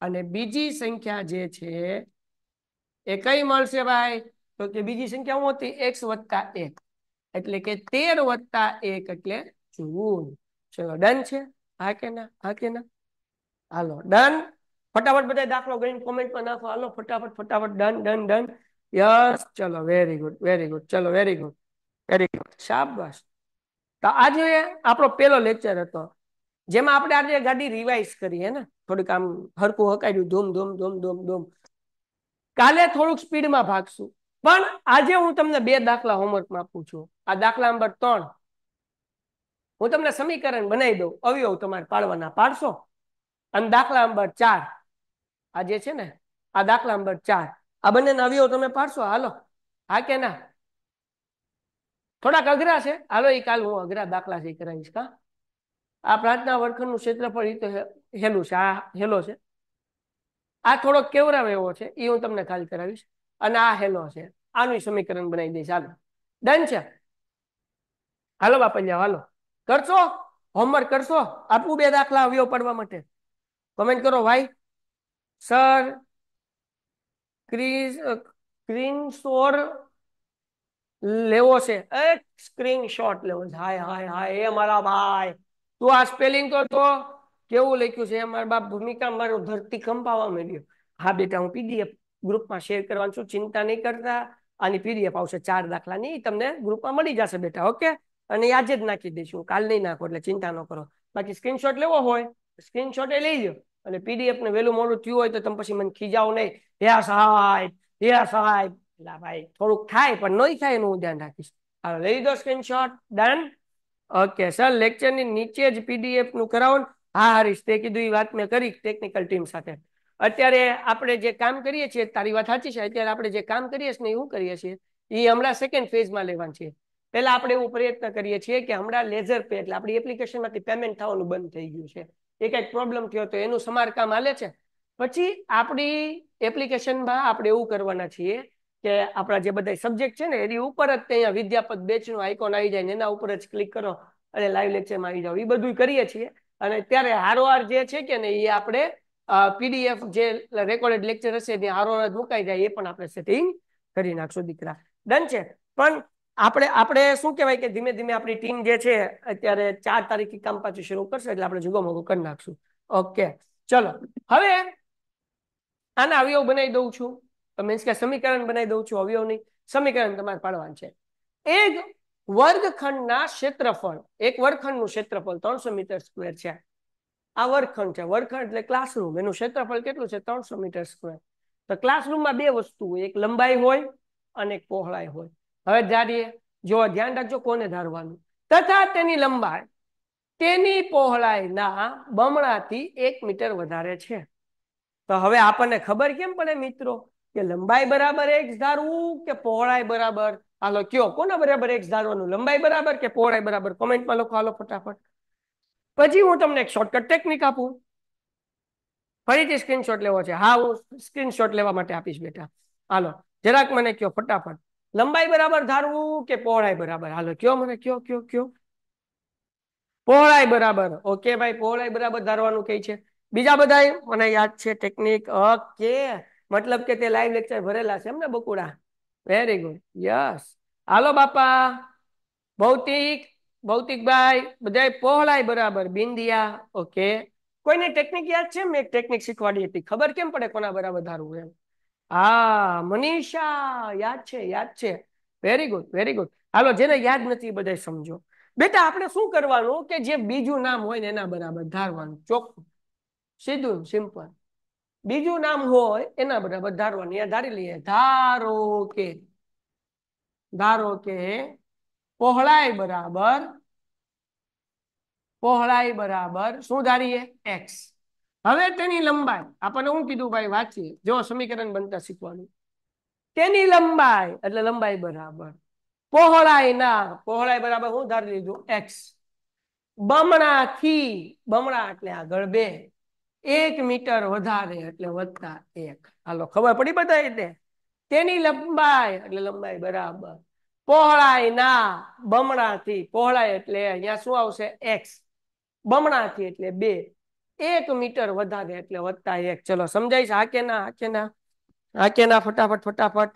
અને બીજી સંખ્યા જે છે એ કઈ મળશે ભાઈ તો કે બીજી સંખ્યા હું હતી એક્સ વત્તા એક એટલે કે તેર વત્તા એક એટલે જૂન ચલો ડન છે હા કે ના હા કે ના હાલો ડન ફટાફટ બધા દાખલો ગણીને કોમેન્ટમાં નાખો હાલો ફટાફટ ફટાફટ ડન ડન ડન યસ ચલો વેરી ગુડ વેરી ગુડ ચલો વેરી ગુડ શાબાશ તો આજે આપણો પેલો લેક્ચર હતો જેમાં આપણે આજે ગાડી રિવાઇઝ કરી ને થોડીક આમ હરકું હકાયું ધૂમ ધૂમ ધૂમ ધૂમ ધૂમ કાલે થોડુંક સ્પીડમાં ભાગશું પણ આજે હું તમને બે દાખલા હોમવર્કમાં આપું છું આ દાખલા નંબર ત્રણ હું તમને સમીકરણ બનાવી દઉં અવયવ તમારે પાડવાના પાડશો અને દાખલા નંબર ચાર આ જે છે ને આ દાખલા નંબર ચાર આ બંનેના અવયવ તમે પાડશો હાલો હા કે ના થોડાક અઘરા છે હાલો એ કાલ હું અઘરા દાખલા છે કરાવીશ કા આ પ્રાર્થના વર્ખનનું ક્ષેત્રફળ એ તો હેલું છે આ હેલો છે આ થોડોક કેવરાવ એવો છે એ હું તમને ખાલી કરાવીશ અને આ હેલો છે આનું સમીકરણ બનાવી દઈશ હાલો ડન છે હાલો બાપલિયા હાલો કરશો હોમવર્ક કરશો આપવું બે દાખલા આવ્યો પડવા માટે કમેન્ટ કરો ભાઈ સર ક્રિસ સોર લેવો છે એક સ્ક્રીનશોટ લેવો છે હાય હાય હાય એ મારા ભાઈ તું આ સ્પેલિંગ તો તો કેવું લખ્યું છે મારા બાપ ભૂમિકા મારો ધરતી કંપાવા માંડ્યો હા બેટા હું પીડીએફ ગ્રુપમાં શેર કરવાનું છું ચિંતા નહીં કરતા આની પીડીએફ આવશે ચાર દાખલાની તમને ગ્રુપમાં મળી જશે બેટા ઓકે અને આજે જ નાખી દઈશું કાલ નહીં નાખો એટલે ચિંતા ન કરો બાકી સ્ક્રીનશોટ લેવો હોય સ્ક્રીનશોટ એ લઈ લો અને પીડીએફ ને વહેલું મોડું થયું હોય તો તમે પછી મને ખીજાવ નહીં હે સાહેબ હે સાહેબ લા ભાઈ થોડુંક થાય પણ નહીં થાય એનું હું ધ્યાન રાખીશ હવે લઈ દો સ્ક્રીનશોટ ડન ઓકે સર લેક્ચરની નીચે જ પીડીએફ નું કરાવો હા હરીશ તે કીધું એ વાત મેં કરી ટેકનિકલ ટીમ સાથે અત્યારે આપણે જે કામ કરીએ છીએ તારી વાત સાચી છે અત્યારે આપણે જે કામ કરીએ છીએ એવું કરીએ છીએ એ હમણાં સેકન્ડ ફેઝમાં લેવાનું છે પહેલા આપણે એવું પ્રયત્ન કરીએ છીએ કે હમણાં લેઝર પે એટલે આપણી એપ્લિકેશનમાંથી પેમેન્ટ થવાનું બંધ થઈ ગયું છે એ કંઈક પ્રોબ્લેમ થયો તો એનું સમારકામ હાલે છે પછી આપણી એપ્લિકેશનમાં આપણે એવું કરવાના છીએ કે આપણા જે બધા સબ્જેક્ટ છે ને એની ઉપર જ ત્યાં વિદ્યાપદ બેચનું આઇકોન આવી જાય એના ઉપર જ ક્લિક કરો અને લાઈવ લેક્ચરમાં આવી જાઓ એ બધું કરીએ છીએ અને ત્યારે હારોહાર જે છે કે ને એ આપણે પીડીએફ જે રેકોર્ડેડ લેક્ચર હશે એની હારોહાર જ મુકાઈ જાય એ પણ આપણે સેટિંગ કરી નાખશું દીકરા ડન છે પણ આપણે આપણે શું કહેવાય કે ધીમે ધીમે આપણી ટીમ જે છે અત્યારે ચાર તારીખથી કામ પાછું શરૂ કરશે એટલે આપણે જુગો મોગો કરી નાખશું ઓકે ચલો હવે આના અવયવ બનાવી દઉં છું મીન્સ કે સમીકરણ બનાવી દઉં છું અવયવની સમીકરણ તમારે પાડવાનું છે એક વર્ગખંડના ક્ષેત્રફળ એક વર્ગખંડનું ક્ષેત્રફળ ત્રણસો મીટર સ્ક્વેર છે આ વર્ગખંડ છે વર્ગખંડ એટલે ક્લાસરૂમ એનું ક્ષેત્રફળ કેટલું છે ત્રણસો મીટર સ્ક્વેર તો ક્લાસરૂમમાં બે વસ્તુ હોય એક લંબાઈ હોય અને એક પહોળાઈ હોય હવે ધારીએ જો ધ્યાન રાખજો કોને ધારવાનું તથા તેની લંબાઈ તેની પહોળાઈના બમણાથી એક મીટર વધારે છે તો હવે આપણને ખબર કેમ પડે મિત્રો કે લંબાઈ બરાબર એક્સ ધારવું કે પહોળાઈ બરાબર હાલો કયો કોના બરાબર એક્સ ધારવાનું લંબાઈ બરાબર કે પહોળાઈ બરાબર કોમેન્ટમાં લખો હાલો ફટાફટ પછી હું તમને એક શોર્ટકટ ટેકનિક આપું ફરીથી સ્ક્રીનશોટ લેવો છે હા હું સ્ક્રીનશોટ લેવા માટે આપીશ બેટા હાલો જરાક મને કયો ફટાફટ લંબાઈ બરાબર ધારવું કે પહોળાઈ બરાબર હાલો કયો મને કયો કયો કયો પહોળાઈ બરાબર ઓકે ભાઈ પહોળાઈ બરાબર ધારવાનું કઈ છે બીજા બધા મને યાદ છે ટેકનિક ઓકે મતલબ કે તે લાઈવ લેક્ચર ભરેલા છે એમ બકુડા વેરી ગુડ યસ હાલો બાપા ભૌતિક ભૌતિકભાઈ બધા પહોળાય બરાબર બિંદિયા ઓકે કોઈને ટેકનિક યાદ છે મેં એક ટેકનિક શીખવાડી હતી ખબર કેમ પડે કોના બરાબર ધારવું એમ હા મનીષા યાદ છે યાદ છે વેરી ગુડ વેરી ગુડ હાલો જેને યાદ નથી બધા સમજો બેટા આપણે શું કરવાનું કે જે બીજું નામ હોય ને એના બરાબર ધારવાનું ચોખ્ખું સીધું સિમ્પલ બીજું નામ હોય એના બરાબર ધારવાની ધારી લઈએ ધારો કે ધારો કે પહોળાઈ બરાબર પહોળાઈ બરાબર શું ધારીએ એક્સ હવે તેની લંબાઈ આપણને હું કીધું ભાઈ વાંચીએ જો સમીકરણ બનતા શીખવાનું તેની લંબાઈ એટલે લંબાઈ બરાબર પહોળાઈ ના પહોળાઈ બરાબર હું ધારી લીધું એક્સ બમણા થી બમણા એટલે આગળ બે એક મીટર વધારે એટલે વધતા એક હાલો ખબર પડી બધા એટલે તેની લંબાઈ એટલે લંબાઈ બરાબર પહોળાઈ ના બમણા થી પહોળાઈ એટલે અહીંયા શું આવશે એક્સ બમણા થી એટલે બે એક મીટર વધારે એટલે વધતા એક ચલો સમજાઈશ હા કે ના હા કે ના હા ના ફટાફટ ફટાફટ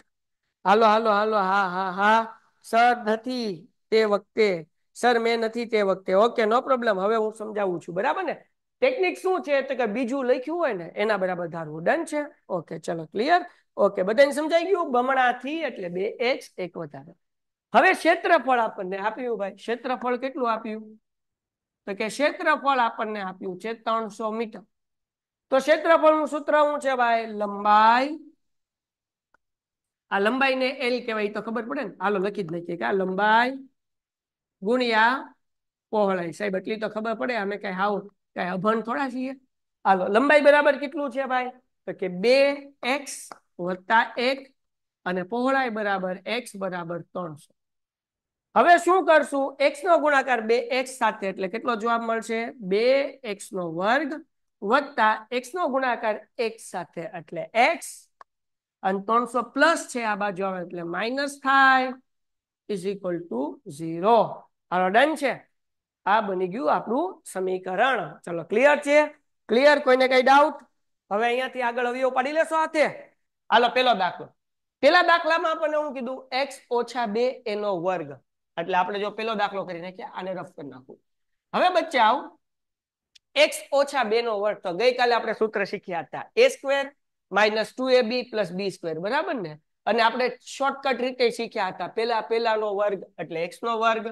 હાલો હાલો હાલો હા હા હા સર નથી તે વખતે સર મેં નથી તે વખતે ઓકે નો પ્રોબ્લેમ હવે હું સમજાવું છું બરાબર ને ટેકનિક શું છે તો કે બીજું લખ્યું હોય ને એના બરાબર ધારવું ડન છે ઓકે ચલો ક્લિયર ઓકે બધાને સમજાઈ ગયું બમણાથી એટલે બે એચ એક વધારે હવે ક્ષેત્રફળ આપણને આપ્યું ભાઈ ક્ષેત્રફળ કેટલું આપ્યું તો કે ક્ષેત્રફળ આપણને આપ્યું છે ત્રણસો મીટર તો ક્ષેત્રફળ નું સૂત્ર શું છે ભાઈ લંબાઈ આ લંબાઈ ને એલ કહેવાય તો ખબર પડે ને હાલો લખી જ નાખીએ કે આ લંબાઈ ગુણ્યા પહોળાઈ સાહેબ એટલી તો ખબર પડે અમે કઈ હાવ કઈ અભણ થોડા છીએ હાલો લંબાઈ બરાબર કેટલું છે ભાઈ તો કે બે એક્સ વત્તા એક અને પહોળાઈ બરાબર એક્સ બરાબર ત્રણસો હવે શું કરશું એક્સ નો ગુણાકાર બે એક્સ સાથે એટલે કેટલો જવાબ મળશે બે એક્સ નો વર્ગ વત્તા એક્સ નો ગુણાકાર એક સાથે એટલે એક્સ અને ત્રણસો પ્લસ છે આ બાજુ આવે એટલે માઇનસ થાય ઇઝ ઇક્વલ ટુ ઝીરો હાલો ડન છે આ બની ગયું આપણું સમીકરણ ચલો ક્લિયર છે ક્લિયર કોઈને કઈ ડાઉટ હવે અહીંયાથી આગળ અવયવ પાડી લેશો હાથે હાલો પેલો દાખલો પેલા દાખલામાં આપણને હું કીધું એક્સ ઓછા બે એનો વર્ગ એટલે આપણે જો પેલો દાખલો કરી નાખીએ આને રફ કરી નાખવું હવે બચ્ચાઓ એક્સ ઓછા બે નો વર્ગ તો ગઈકાલે આપણે સૂત્ર શીખ્યા હતા A square minus two A B plus B square બરાબર ને અને આપણે શોર્ટકટ રીતે શીખ્યા હતા પેલા પેલાનો વર્ગ એટલે એક્સ નો વર્ગ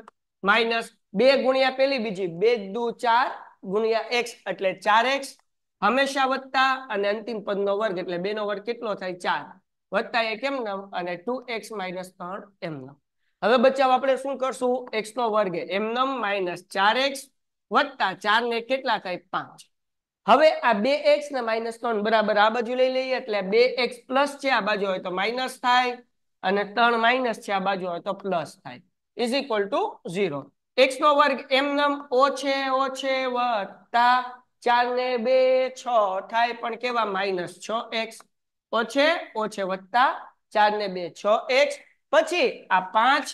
માઇનસ બે ગુણ્યા પેલી બીજી બે દુ ચાર ગુણ્યા એક્સ એટલે ચાર એક્સ હંમેશા વત્તા અને અંતિમ પદનો વર્ગ એટલે બે નો વર્ગ કેટલો થાય ચાર વત્તા એક એમ નામ અને ટુ એક્સ માઇનસ ત્રણ એમ નામ હવે બચ્ચાઓ આપણે શું કરશું એક્સ નો વર્ગ એમ નમ માઇનસ ચાર એક્સ વત્તા ચાર ને કેટલા થાય પાંચ હવે આ બે એક્સ ને માઇનસ ત્રણ બરાબર આ બાજુ લઈ લઈએ એટલે બે એક્સ પ્લસ છે આ બાજુ હોય તો માઇનસ થાય અને ત્રણ માઇનસ છે આ બાજુ હોય તો પ્લસ થાય is equal to zero X નો વર્ગ એમ નમ ઓછે ઓછે વત્તા ચાર ને બે છ થાય પણ કેવા માઇનસ છ એક્સ ઓછે ઓછે વત્તા ચાર ને બે છ એક્સ પછી આ પાંચ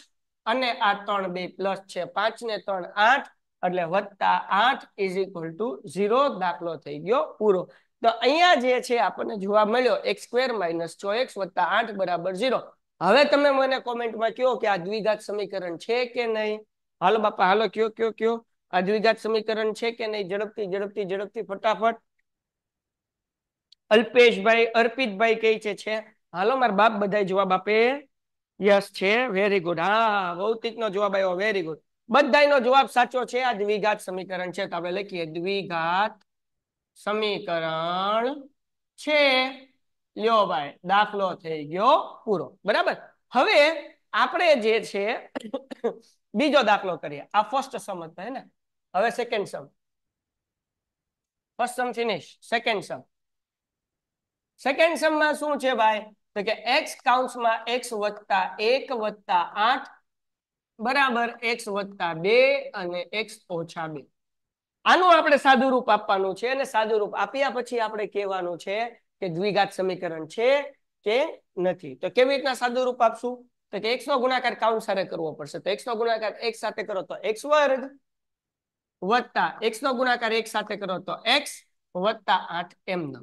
અને આ ત્રણ બે પ્લસ છે પાંચ ને ત્રણ આઠ એટલે વત્તા આઠ ઇઝ ઇક્વલ ટુ ઝીરો દાખલો થઈ ગયો પૂરો તો અહીંયા જે છે આપણને જોવા મળ્યો એક્સ સ્ક્વેર માઇનસ છ એક્સ વત્તા આઠ બરાબર ઝીરો હવે તમે મને કોમેન્ટમાં કહો કે આ દ્વિઘાત સમીકરણ છે કે નહીં હાલો બાપા હાલો કયો કયો કયો આ દ્વિઘાત સમીકરણ છે કે નહીં ઝડપથી ઝડપથી ઝડપથી ફટાફટ અલ્પેશભાઈ અર્પિતભાઈ કહે છે છે હાલો મારા બાપ બધા જવાબ આપે યસ છે વેરી ગુડ હા ભૌતિક નો જવાબ આવ્યો વેરી ગુડ નો જવાબ સાચો છે આ દ્વિઘાત સમીકરણ છે તો આપણે લખીએ દ્વિઘાત સમીકરણ છે લ્યો ભાઈ દાખલો થઈ ગયો પૂરો બરાબર હવે આપણે જે છે બીજો દાખલો કરીએ આ ફર્સ્ટ સમ હતો હે ને હવે second sum first sum finish second sum second સમમાં શું છે ભાઈ તો કે x કાઉન્ટમાં x વત્તા એક વત્તા બરાબર એક્સ વત્તા બે અને એક્સ ઓછા બે આનું આપણે સાદું રૂપ આપવાનું છે અને સાદું રૂપ આપ્યા પછી આપણે કહેવાનું છે કે દ્વિઘાત સમીકરણ છે કે નથી તો કેવી રીતના સાદું રૂપ આપશું તો કે x ગુણાકાર કાઉન્ટ સાથે કરવો પડશે તો x નો ગુણાકાર એક સાથે કરો તો એક્સ વર્ગ વત્તા x ગુણાકાર એક સાથે કરો તો એક્સ વત્તા આઠ એમ નમ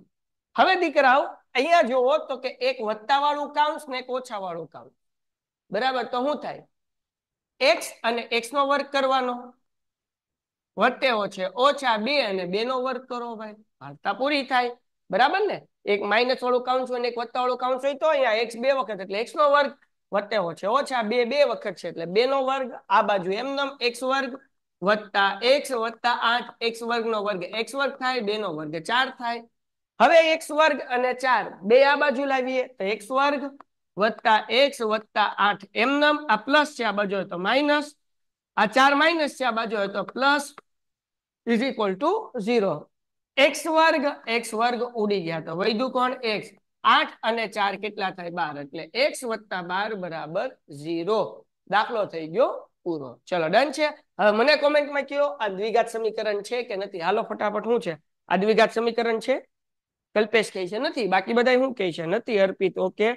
હવે દીકરાઓ અહીંયા જોવો તો કે એક વત્તા વાળું કાઉન્ટ ને એક ઓછા વાળું કાઉન્ટ બરાબર તો શું થાય એક્સ અને એક્સ નો વર્ગ કરવાનો વટેવો છે ઓછા બે અને બે નો વર્ગ કરો ભાઈ વાર્તા પૂરી થાય બરાબર ને એક માઇનસ વાળું કાઉન્ટ હોય એક વત્તા વાળું કાઉન્ટ હોય તો અહીંયા એક્સ બે વખત એટલે એક્સ નો વર્ગ વત્તે ઓછે ઓછા બે બે વખત છે એટલે બે નો વર્ગ આ બાજુ એમ નમ એક્સ વર્ગ વત્તા એક્સ વત્તા આઠ એક્સ વર્ગ નો વર્ગ એક્સ વર્ગ થાય બે નો વર્ગ ચાર થાય હવે એક્સ વર્ગ અને ચાર બે આ બાજુ લાવીએ તો એક્સ વર્ગ વત્તા એક્સ વત્તા આઠ એમનેમ આ પ્લસ છે આ બાજુ હોય તો માઇનસ આ ચાર માઇનસ છે આ બાજુ હોય તો plus is equal to zero x વર્ગ એક્સ વર્ગ ઉડી ગયા તો વૈધું કોણ એક્સ આઠ અને ચાર કેટલા થાય બાર એટલે એક્સ વત્તા બાર બરાબર ઝીરો દાખલો થઈ ગયો પૂરો ચલો ડન છે હવે મને કોમેન્ટમાં કયો આ દ્વિઘાત સમીકરણ છે કે નથી હાલો ફટાફટ શું છે આ દ્વિઘાત સમીકરણ છે કલ્પેશ કહે છે નથી બાકી બધા શું કહે છે નથી અર્પિત ઓકે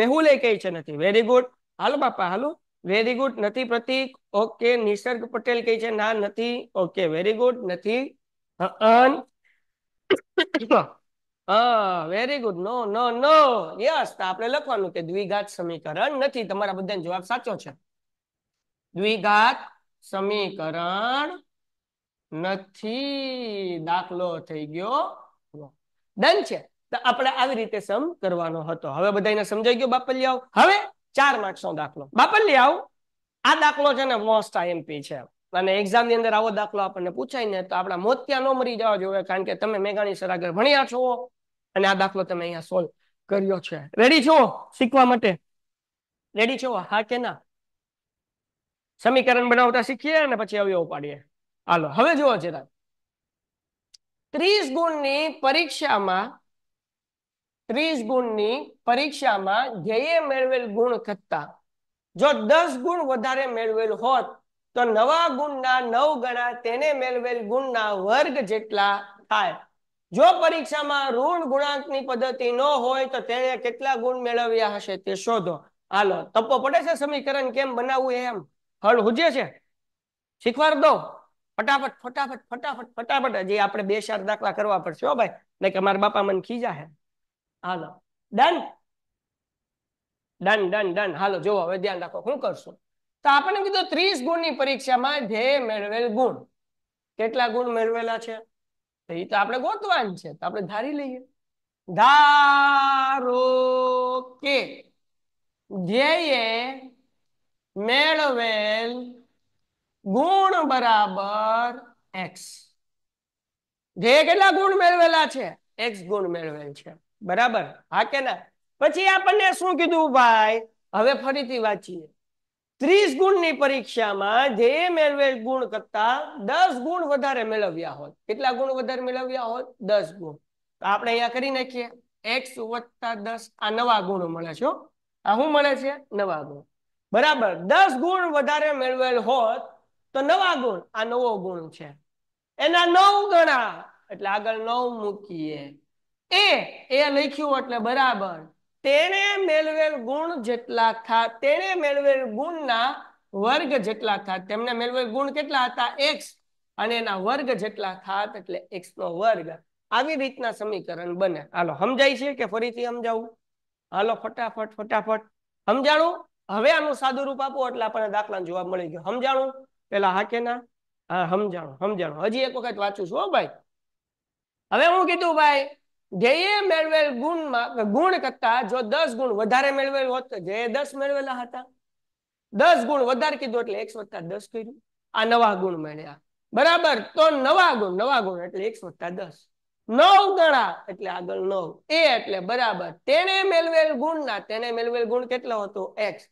મેહુલ એ કહે છે નથી વેરી ગુડ હાલો બાપા હાલો વેરી ગુડ નથી પ્રતિક ઓકે નિસર્ગ પટેલ કહે છે ના નથી ઓકે વેરી ગુડ નથી અન હા very good no no no yes તો આપણે લખવાનું કે દ્વિઘાત સમીકરણ નથી તમારા બધાને જવાબ સાચો છે દ્વિઘાત સમીકરણ નથી દાખલો થઈ ગયો ડન છે તો આપણે આવી રીતે સમ કરવાનો હતો હવે બધાને સમજાઈ ગયો બાપલિયાવ હવે ચાર માર્ક્સ નો દાખલો બાપલિયાવ આ દાખલો છે ને મોસ્ટ આઈએમપી છે અને એક્ઝામ ની અંદર આવો દાખલો આપણને પૂછાય ને તો આપણા મોતિયા નો મરી જવા જોઈએ કારણ કે તમે મેઘાણી સર આગળ ભણ્યા છો અને આ દાખલો તમે અહીંયા સોલ્વ કર્યો છે રેડી છો શીખવા માટે રેડી છો હા કે ના સમીકરણ બનાવતા શીખીએ અને પછી અવયવ પાડીએ હાલો હવે જુઓ જરા ત્રીસ ગુણની પરીક્ષામાં ત્રીસ ગુણની પરીક્ષામાં ધ્યેયે મેળવેલ ગુણ થતા જો દસ ગુણ વધારે મેળવેલ હોત તો નવા ગુણના નવ ગણા તેને મેળવેલ ગુણના વર્ગ જેટલા થાય જો પરીક્ષામાં ઋણ ગુણાંકની પદ્ધતિ ન હોય તો તેને કેટલા ગુણ મેળવ્યા હશે તે શોધો હાલો તપો પડે છે સમીકરણ કેમ બનાવવું એમ હળ હુજે છે શીખવાડ દો ફટાફટ ફટાફટ ફટાફટ ફટાફટ જે આપણે બે ચાર દાખલા કરવા પડશે હો ભાઈ નહીં કે મારા બાપા મને ખીજા હે હાલો ડન ડન ડન ડન હાલો જુઓ હવે ધ્યાન રાખો શું કરશું તો આપણે કીધું ત્રીસ ગુણની પરીક્ષામાં ધ્યેય મેળવેલ ગુણ કેટલા ગુણ મેળવેલા છે તો એ તો આપણે ગોતવાનું છે તો આપણે ધારી લઈએ ધારો કે ધ્યેયે મેળવેલ ગુણ બરાબર એક્સ ધ્યેય કેટલા ગુણ મેળવેલા છે એક્સ ગુણ મેળવેલ છે બરાબર હા કે ના પછી આપણને શું કીધું ભાઈ હવે ફરીથી વાંચીએ ત્રીસ ગુણની પરીક્ષામાં જે મેળવેલ ગુણ કરતા દસ ગુણ વધારે મેળવ્યા હોત કેટલા ગુણ વધારે મેળવ્યા હોત દસ ગુણ તો આપણે અહીંયા કરી નાખીએ એક્સ વત્તા દસ આ નવા ગુણ મળે છે આ શું મળે છે નવા ગુણ બરાબર દસ ગુણ વધારે મેળવેલ હોત તો નવા ગુણ આ નવો ગુણ છે એના નવ ગણા એટલે આગળ નવ મૂકીએ એ એ લખ્યું એટલે બરાબર તેણે મેળવેલ ગુણ જેટલા થા તેણે મેળવેલ ગુણના વર્ગ જેટલા થાત તેમને મેળવેલ ગુણ કેટલા હતા એક્સ અને એના વર્ગ જેટલા થાત એટલે એક્સ નો વર્ગ આવી રીતના સમીકરણ બને હાલો સમજાય છે કે ફરીથી સમજાવું હાલો ફટાફટ ફટાફટ સમજાણું હવે આનું સાદું રૂપ આપો એટલે આપણને દાખલા જવાબ મળી ગયો સમજાણું પેલા હાકેના હા સમજાણું સમજાણું હજી એક વખત વાંચું છું હો ભાઈ હવે હું કીધું ભાઈ ધ્યેયે મેળવેલ ગુણમાં ગુણ કરતા જો દસ ગુણ વધારે મેળવેલ હોત તો ધ્યેય દસ મેળવેલા હતા દસ ગુણ વધારે કીધું એટલે એક્સ વત્તા દસ કર્યું આ નવા ગુણ મળ્યા બરાબર તો નવા ગુણ નવા ગુણ એટલે એક્સ વત્તા દસ નવ ગણા એટલે આગળ નવ એ એટલે બરાબર તેને મેળવેલ ગુણ ના તેને મેળવેલ ગુણ કેટલો હતો એક્સ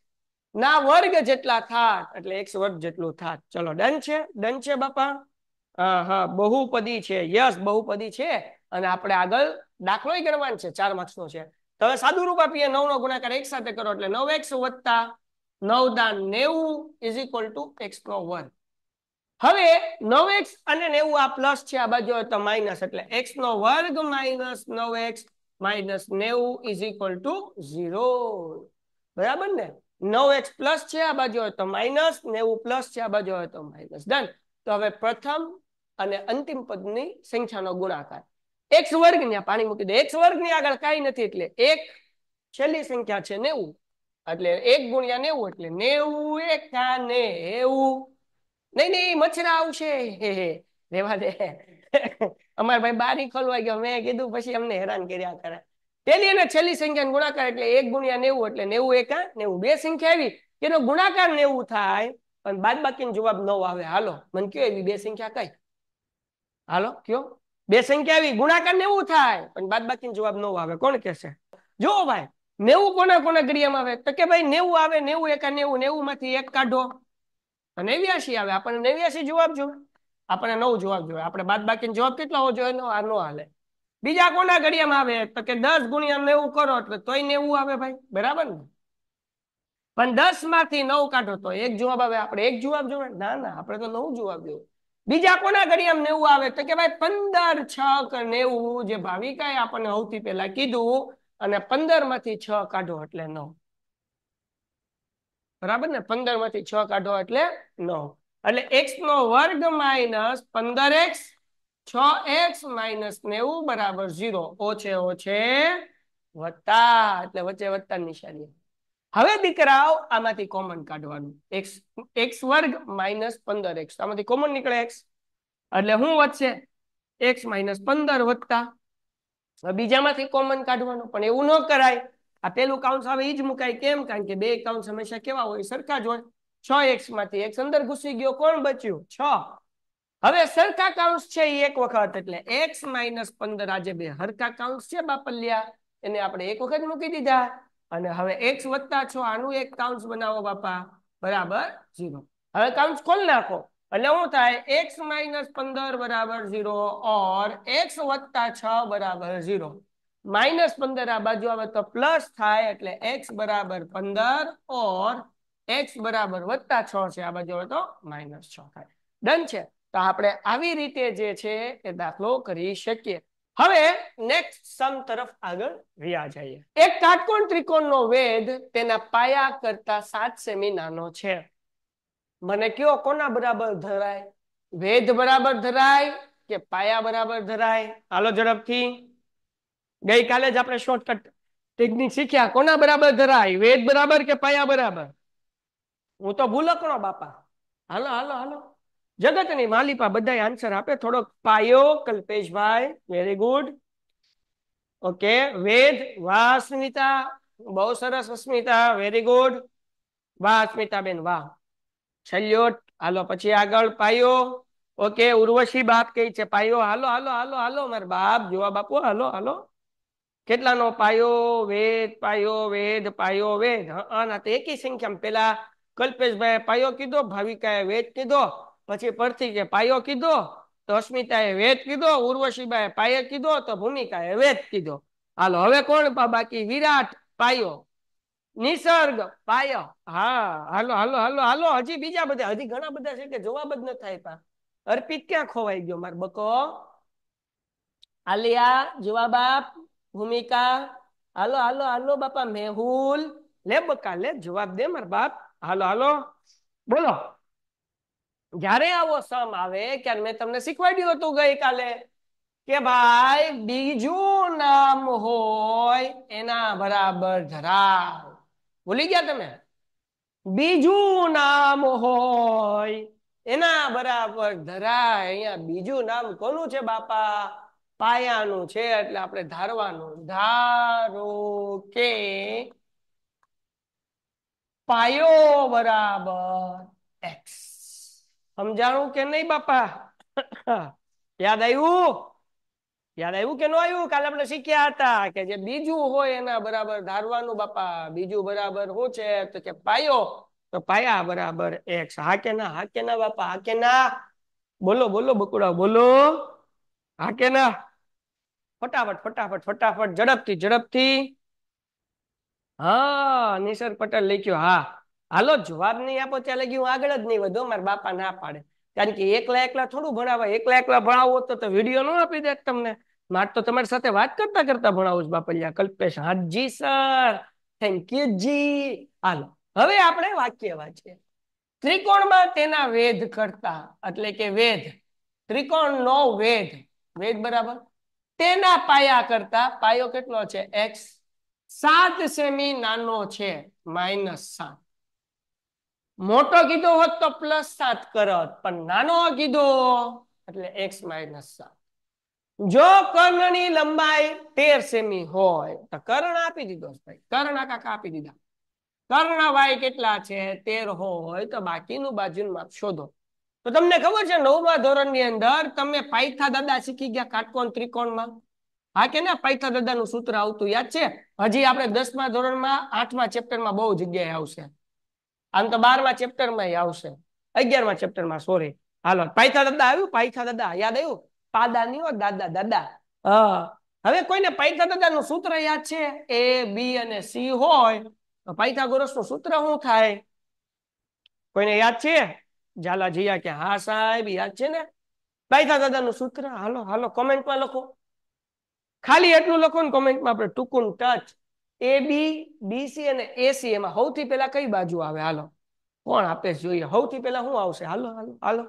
ના વર્ગ જેટલા થાત એટલે એકસો વર્ગ જેટલું થાત ચલો ડન છે ડન છે બાપા હા હા બહુપદી છે યસ બહુપદી છે અને આપણે આગળ દાખલો એ ગણવાન છે ચાર માર્ક્સ નો છે તો હવે સાદુ રૂપ આપીએ નવ નો ગુણાકાર એક સાથે કરો એટલે નવ એક્સ વત્તા નવ દાન નેવું ઇઝ ઇક્વલ ટુ એક્સ નો વર્ગ હવે નવ એક્સ અને નેવું આ પ્લસ છે આ બાજુ તો માઇનસ એટલે એક્સ નો વર્ગ માઇનસ નવ એક્સ માઇનસ નેવું ઇઝ ઇક્વલ ટુ ઝીરો બરાબર ને નવ એક્સ પ્લસ છે આ બાજુ હોય તો માઇનસ નેવું પ્લસ છે આ બાજુ હોય તો માઇનસ ડન તો હવે પ્રથમ અને અંતિમ પદની સંખ્યાનો ગુણાકાર એક્સ વર્ગ ને પાણી મૂકી દે એક્સ વર્ગ ની આગળ કઈ નથી એટલે એક છેલ્લી સંખ્યા છે નેવું એટલે એક ગુણ્યા નેવું એટલે નેવું એકા ને એવું નહીં નહીં મચ્છરા આવશે રેવા દે અમારા ભાઈ બારી ખોલવા ગયો મેં કીધું પછી અમને હેરાન કર્યા કરે પેલી અને છેલ્લી સંખ્યા ગુણાકાર એટલે એક ગુણ્યા નેવું એટલે નેવું એકા નેવું બે સંખ્યા આવી એનો ગુણાકાર નેવું થાય પણ બાદ બાકીનો જવાબ ન આવે હાલો મને કયો એવી બે સંખ્યા કઈ હાલો કયો બે સંખ્યા આવી ગુણાકાર નેવું થાય પણ બાદ બાકી જવાબ નો આવે કોણ કેસે જો ભાઈ નેવું કોના કોના ક્રિયામાં આવે તો કે ભાઈ નેવું આવે નેવું એકા નેવું નેવું માંથી એક કાઢો નેવ્યાસી આવે આપણને નેવ્યાસી જવાબ જોવે આપણે નવ જવાબ જોવે આપણે બાદ બાકી જવાબ કેટલા હોવો જોઈએ આ નો હાલે બીજા કોના ઘડિયામાં આવે તો કે દસ ગુણ્યા નેવું કરો એટલે તોય નેવું આવે ભાઈ બરાબર ને પણ દસ માંથી નવ કાઢો તો એક જવાબ આવે આપણે એક જવાબ જોવે ના ના આપણે તો નવ જવાબ જોવે બીજા કોના ઘડિયામ નેવું આવે તો કે ભાઈ પંદર છ નેવું જે ભાવિકાએ આપણને સૌથી પહેલા કીધું અને પંદર માંથી છ કાઢો એટલે નવ બરાબર ને પંદર માંથી છ કાઢો એટલે નવ એટલે એક્સ નો વર્ગ માઇનસ પંદર એક્સ છ એક્સ માઇનસ નેવું બરાબર ઝીરો ઓછે ઓછે વત્તા એટલે વચ્ચે વત્તા નિશાની હવે દીકરાઓ આમાંથી કોમન કાઢવાનું એક્સ એક્સ વર્ગ માઇનસ પંદર એક્સ આમાંથી કોમન નીકળે એક્સ એટલે શું વધશે એક્સ માઇનસ પંદર વધતા બીજામાંથી કોમન કાઢવાનું પણ એવું ન કરાય આ પેલું કાઉન્સ આવે એ જ મુકાય કેમ કારણ કે બે કાઉન્સ હંમેશા કેવા હોય સરખા જ હોય છ એક્સ માંથી એક્સ અંદર ઘૂસી ગયો કોણ બચ્યું છ હવે સરખા કાઉન્સ છે એક વખત એટલે એક્સ માઇનસ પંદર આજે બે હરખા કાઉન્સ છે બાપલિયા એને આપણે એક વખત મૂકી દીધા અને હવે એક્સ વત્તા છો આનું એક કાઉન્સ બનાવો બાપા બરાબર ઝીરો હવે કાઉન્સ ખોલ નાખો એટલે શું થાય એક્સ માઇનસ પંદર બરાબર ઝીરો ઓર એક્સ વત્તા છ બરાબર ઝીરો માઇનસ પંદર આ બાજુ આવે તો પ્લસ થાય એટલે એક્સ બરાબર પંદર ઓર એક્સ બરાબર વત્તા છ છે આ બાજુ આવે તો માઇનસ છ થાય ડન છે તો આપણે આવી રીતે જે છે એ દાખલો કરી શકીએ હવે નેક્સ્ટ સમ તરફ આગળ રહ્યા જઈએ એક કાટકોણ ત્રિકોણનો વેદ તેના પાયા કરતા સાત સેમી નાનો છે મને કયો કોના બરાબર ધરાય વેદ બરાબર ધરાય કે પાયા બરાબર ધરાય હાલો ઝડપથી ગઈકાલે જ આપણે શોર્ટકટ ટેકનિક શીખ્યા કોના બરાબર ધરાય વેદ બરાબર કે પાયા બરાબર હું તો ભૂલકણો બાપા હાલો હાલો હાલો જગતની માલિપા બધા આન્સર આપે થોડોક પાયો કલ્પેશભાઈ વેરી ગુડ ઓકે વેદ વાહ સ્મિતા બહુ સરસ અસ્મિતા વેરી ગુડ વાહ અસ્મિતાબેન વાહ છલ્યોટ હાલો પછી આગળ પાયો ઓકે ઉર્વશી બાપ કહે છે પાયો હાલો હાલો હાલો હાલો અમારે બાપ જોવા બાપુ હાલો હાલો કેટલાનો પાયો વેદ પાયો વેદ પાયો વેદ હા ના તો એકી સંખ્યામાં પેલા કલ્પેશભાઈ પાયો કીધો ભાવિકાએ વેદ કીધો પછી પરથી કે પાયો કીધો તો અસ્મિતાએ વેદ કીધો ઉર્વશીબાએ પાયે કીધો તો ભૂમિકાએ વેદ કીધો હાલો હવે કોણ બાકી વિરાટ પાયો નિસર્ગ પાયો હા હાલો હાલો હાલો હાલો હજી બીજા બધા હજી ઘણા બધા છે કે જવાબ જ ન થાય પા અર્પિત ક્યાં ખોવાઈ ગયો માર બકો આલિયા જવાબ આપ ભૂમિકા હાલો હાલો હાલો બાપા મેહુલ લે બકા લે જવાબ દે માર બાપ હાલો હાલો બોલો જ્યારે આવો સમ આવે ત્યારે મેં તમને શીખવાડ્યું હતું ગઈકાલે કે ભાઈ બીજું નામ હોય એના બરાબર ધરાવ ભૂલી ગયા તમે બીજું નામ હોય એના બરાબર ધરાય અહીંયા બીજું નામ કોનું છે બાપા પાયાનું છે એટલે આપણે ધારવાનું ધારો કે પાયો બરાબર એક્સ સમજાણું કે નહીં બાપા [COUGHS] યાદ આવ્યું યાદ આવ્યું કે ન આવ્યું કાલે આપણે શીખ્યા હતા કે જે બીજું હોય એના બરાબર ધારવાનું બાપા બીજું બરાબર શું છે તો કે પાયો તો પાયા બરાબર એક્સ હા કે ના હા કે ના બાપા હા કે ના બોલો બોલો બકુડા બોલો હા કે ના ફટાફટ ફટાફટ ફટાફટ ઝડપથી ઝડપથી હા નિસર પટેલ લખ્યો હા હાલો જવાબ નહીં આપો ચાલે કે હું આગળ જ નહીં વધો મારા બાપા ના પાડે કારણ કે એકલા એકલા થોડું ભણાવે એકલા એકલા ભણાવો તો વિડીયો ન આપી દે તમને મારે તો તમારી સાથે વાત કરતા કરતા ભણાવું છું બાપલિયા કલ્પેશ હાજી સર થેન્ક યુ જી હાલો હવે આપણે વાક્ય વાંચીએ ત્રિકોણમાં તેના વેધ કરતા એટલે કે વેધ ત્રિકોણ નો વેધ વેધ બરાબર તેના પાયા કરતા પાયો કેટલો છે એક્સ સાત સેમી નાનો છે માઇનસ સાત મોટો કીધો હોત તો પ્લસ સાત કરત પણ નાનો કીધો એટલે એક્સ માઇનસ સાત જો કર્ણની લંબાઈ તેર સેમી હોય તો કર્ણ આપી દીધો ભાઈ કર્ણ કાકા આપી દીધા કર્ણ વાય કેટલા છે તેર હોય તો બાકીનું બાજુનું માપ શોધો તો તમને ખબર છે નવમા ધોરણ ની અંદર તમે પાયથા દાદા શીખી ગયા કાટકોણ ત્રિકોણમાં હા કે ના પાયથા દાદાનું સૂત્ર આવતું યાદ છે હજી આપણે દસમા ધોરણમાં આઠમા ચેપ્ટરમાં બહુ જગ્યાએ આવશે આમ તો બારમા ચેપ્ટર માં આવશે અગિયારમા માં સોરી હાલો પાયથા દાદા આવ્યું પાયથા દાદા યાદ આવ્યું પાદા નહી હો દાદા દાદા હવે કોઈને પાયથા દાદા નું સૂત્ર યાદ છે એ બી અને સી હોય તો પાયથાગોરસ નું સૂત્ર શું થાય કોઈને યાદ છે ઝાલા જીયા કે હા સાહેબ યાદ છે ને પાયથા દાદા નું સૂત્ર હાલો હાલો કોમેન્ટમાં લખો ખાલી એટલું લખો ને કોમેન્ટમાં આપણે ટૂંકું ટચ એ બી બીસી અને એસી એમાં સૌથી પહેલા કઈ બાજુ આવે હાલો કોણ આપે જોઈએ સૌથી પહેલા શું આવશે હાલો હાલો હાલો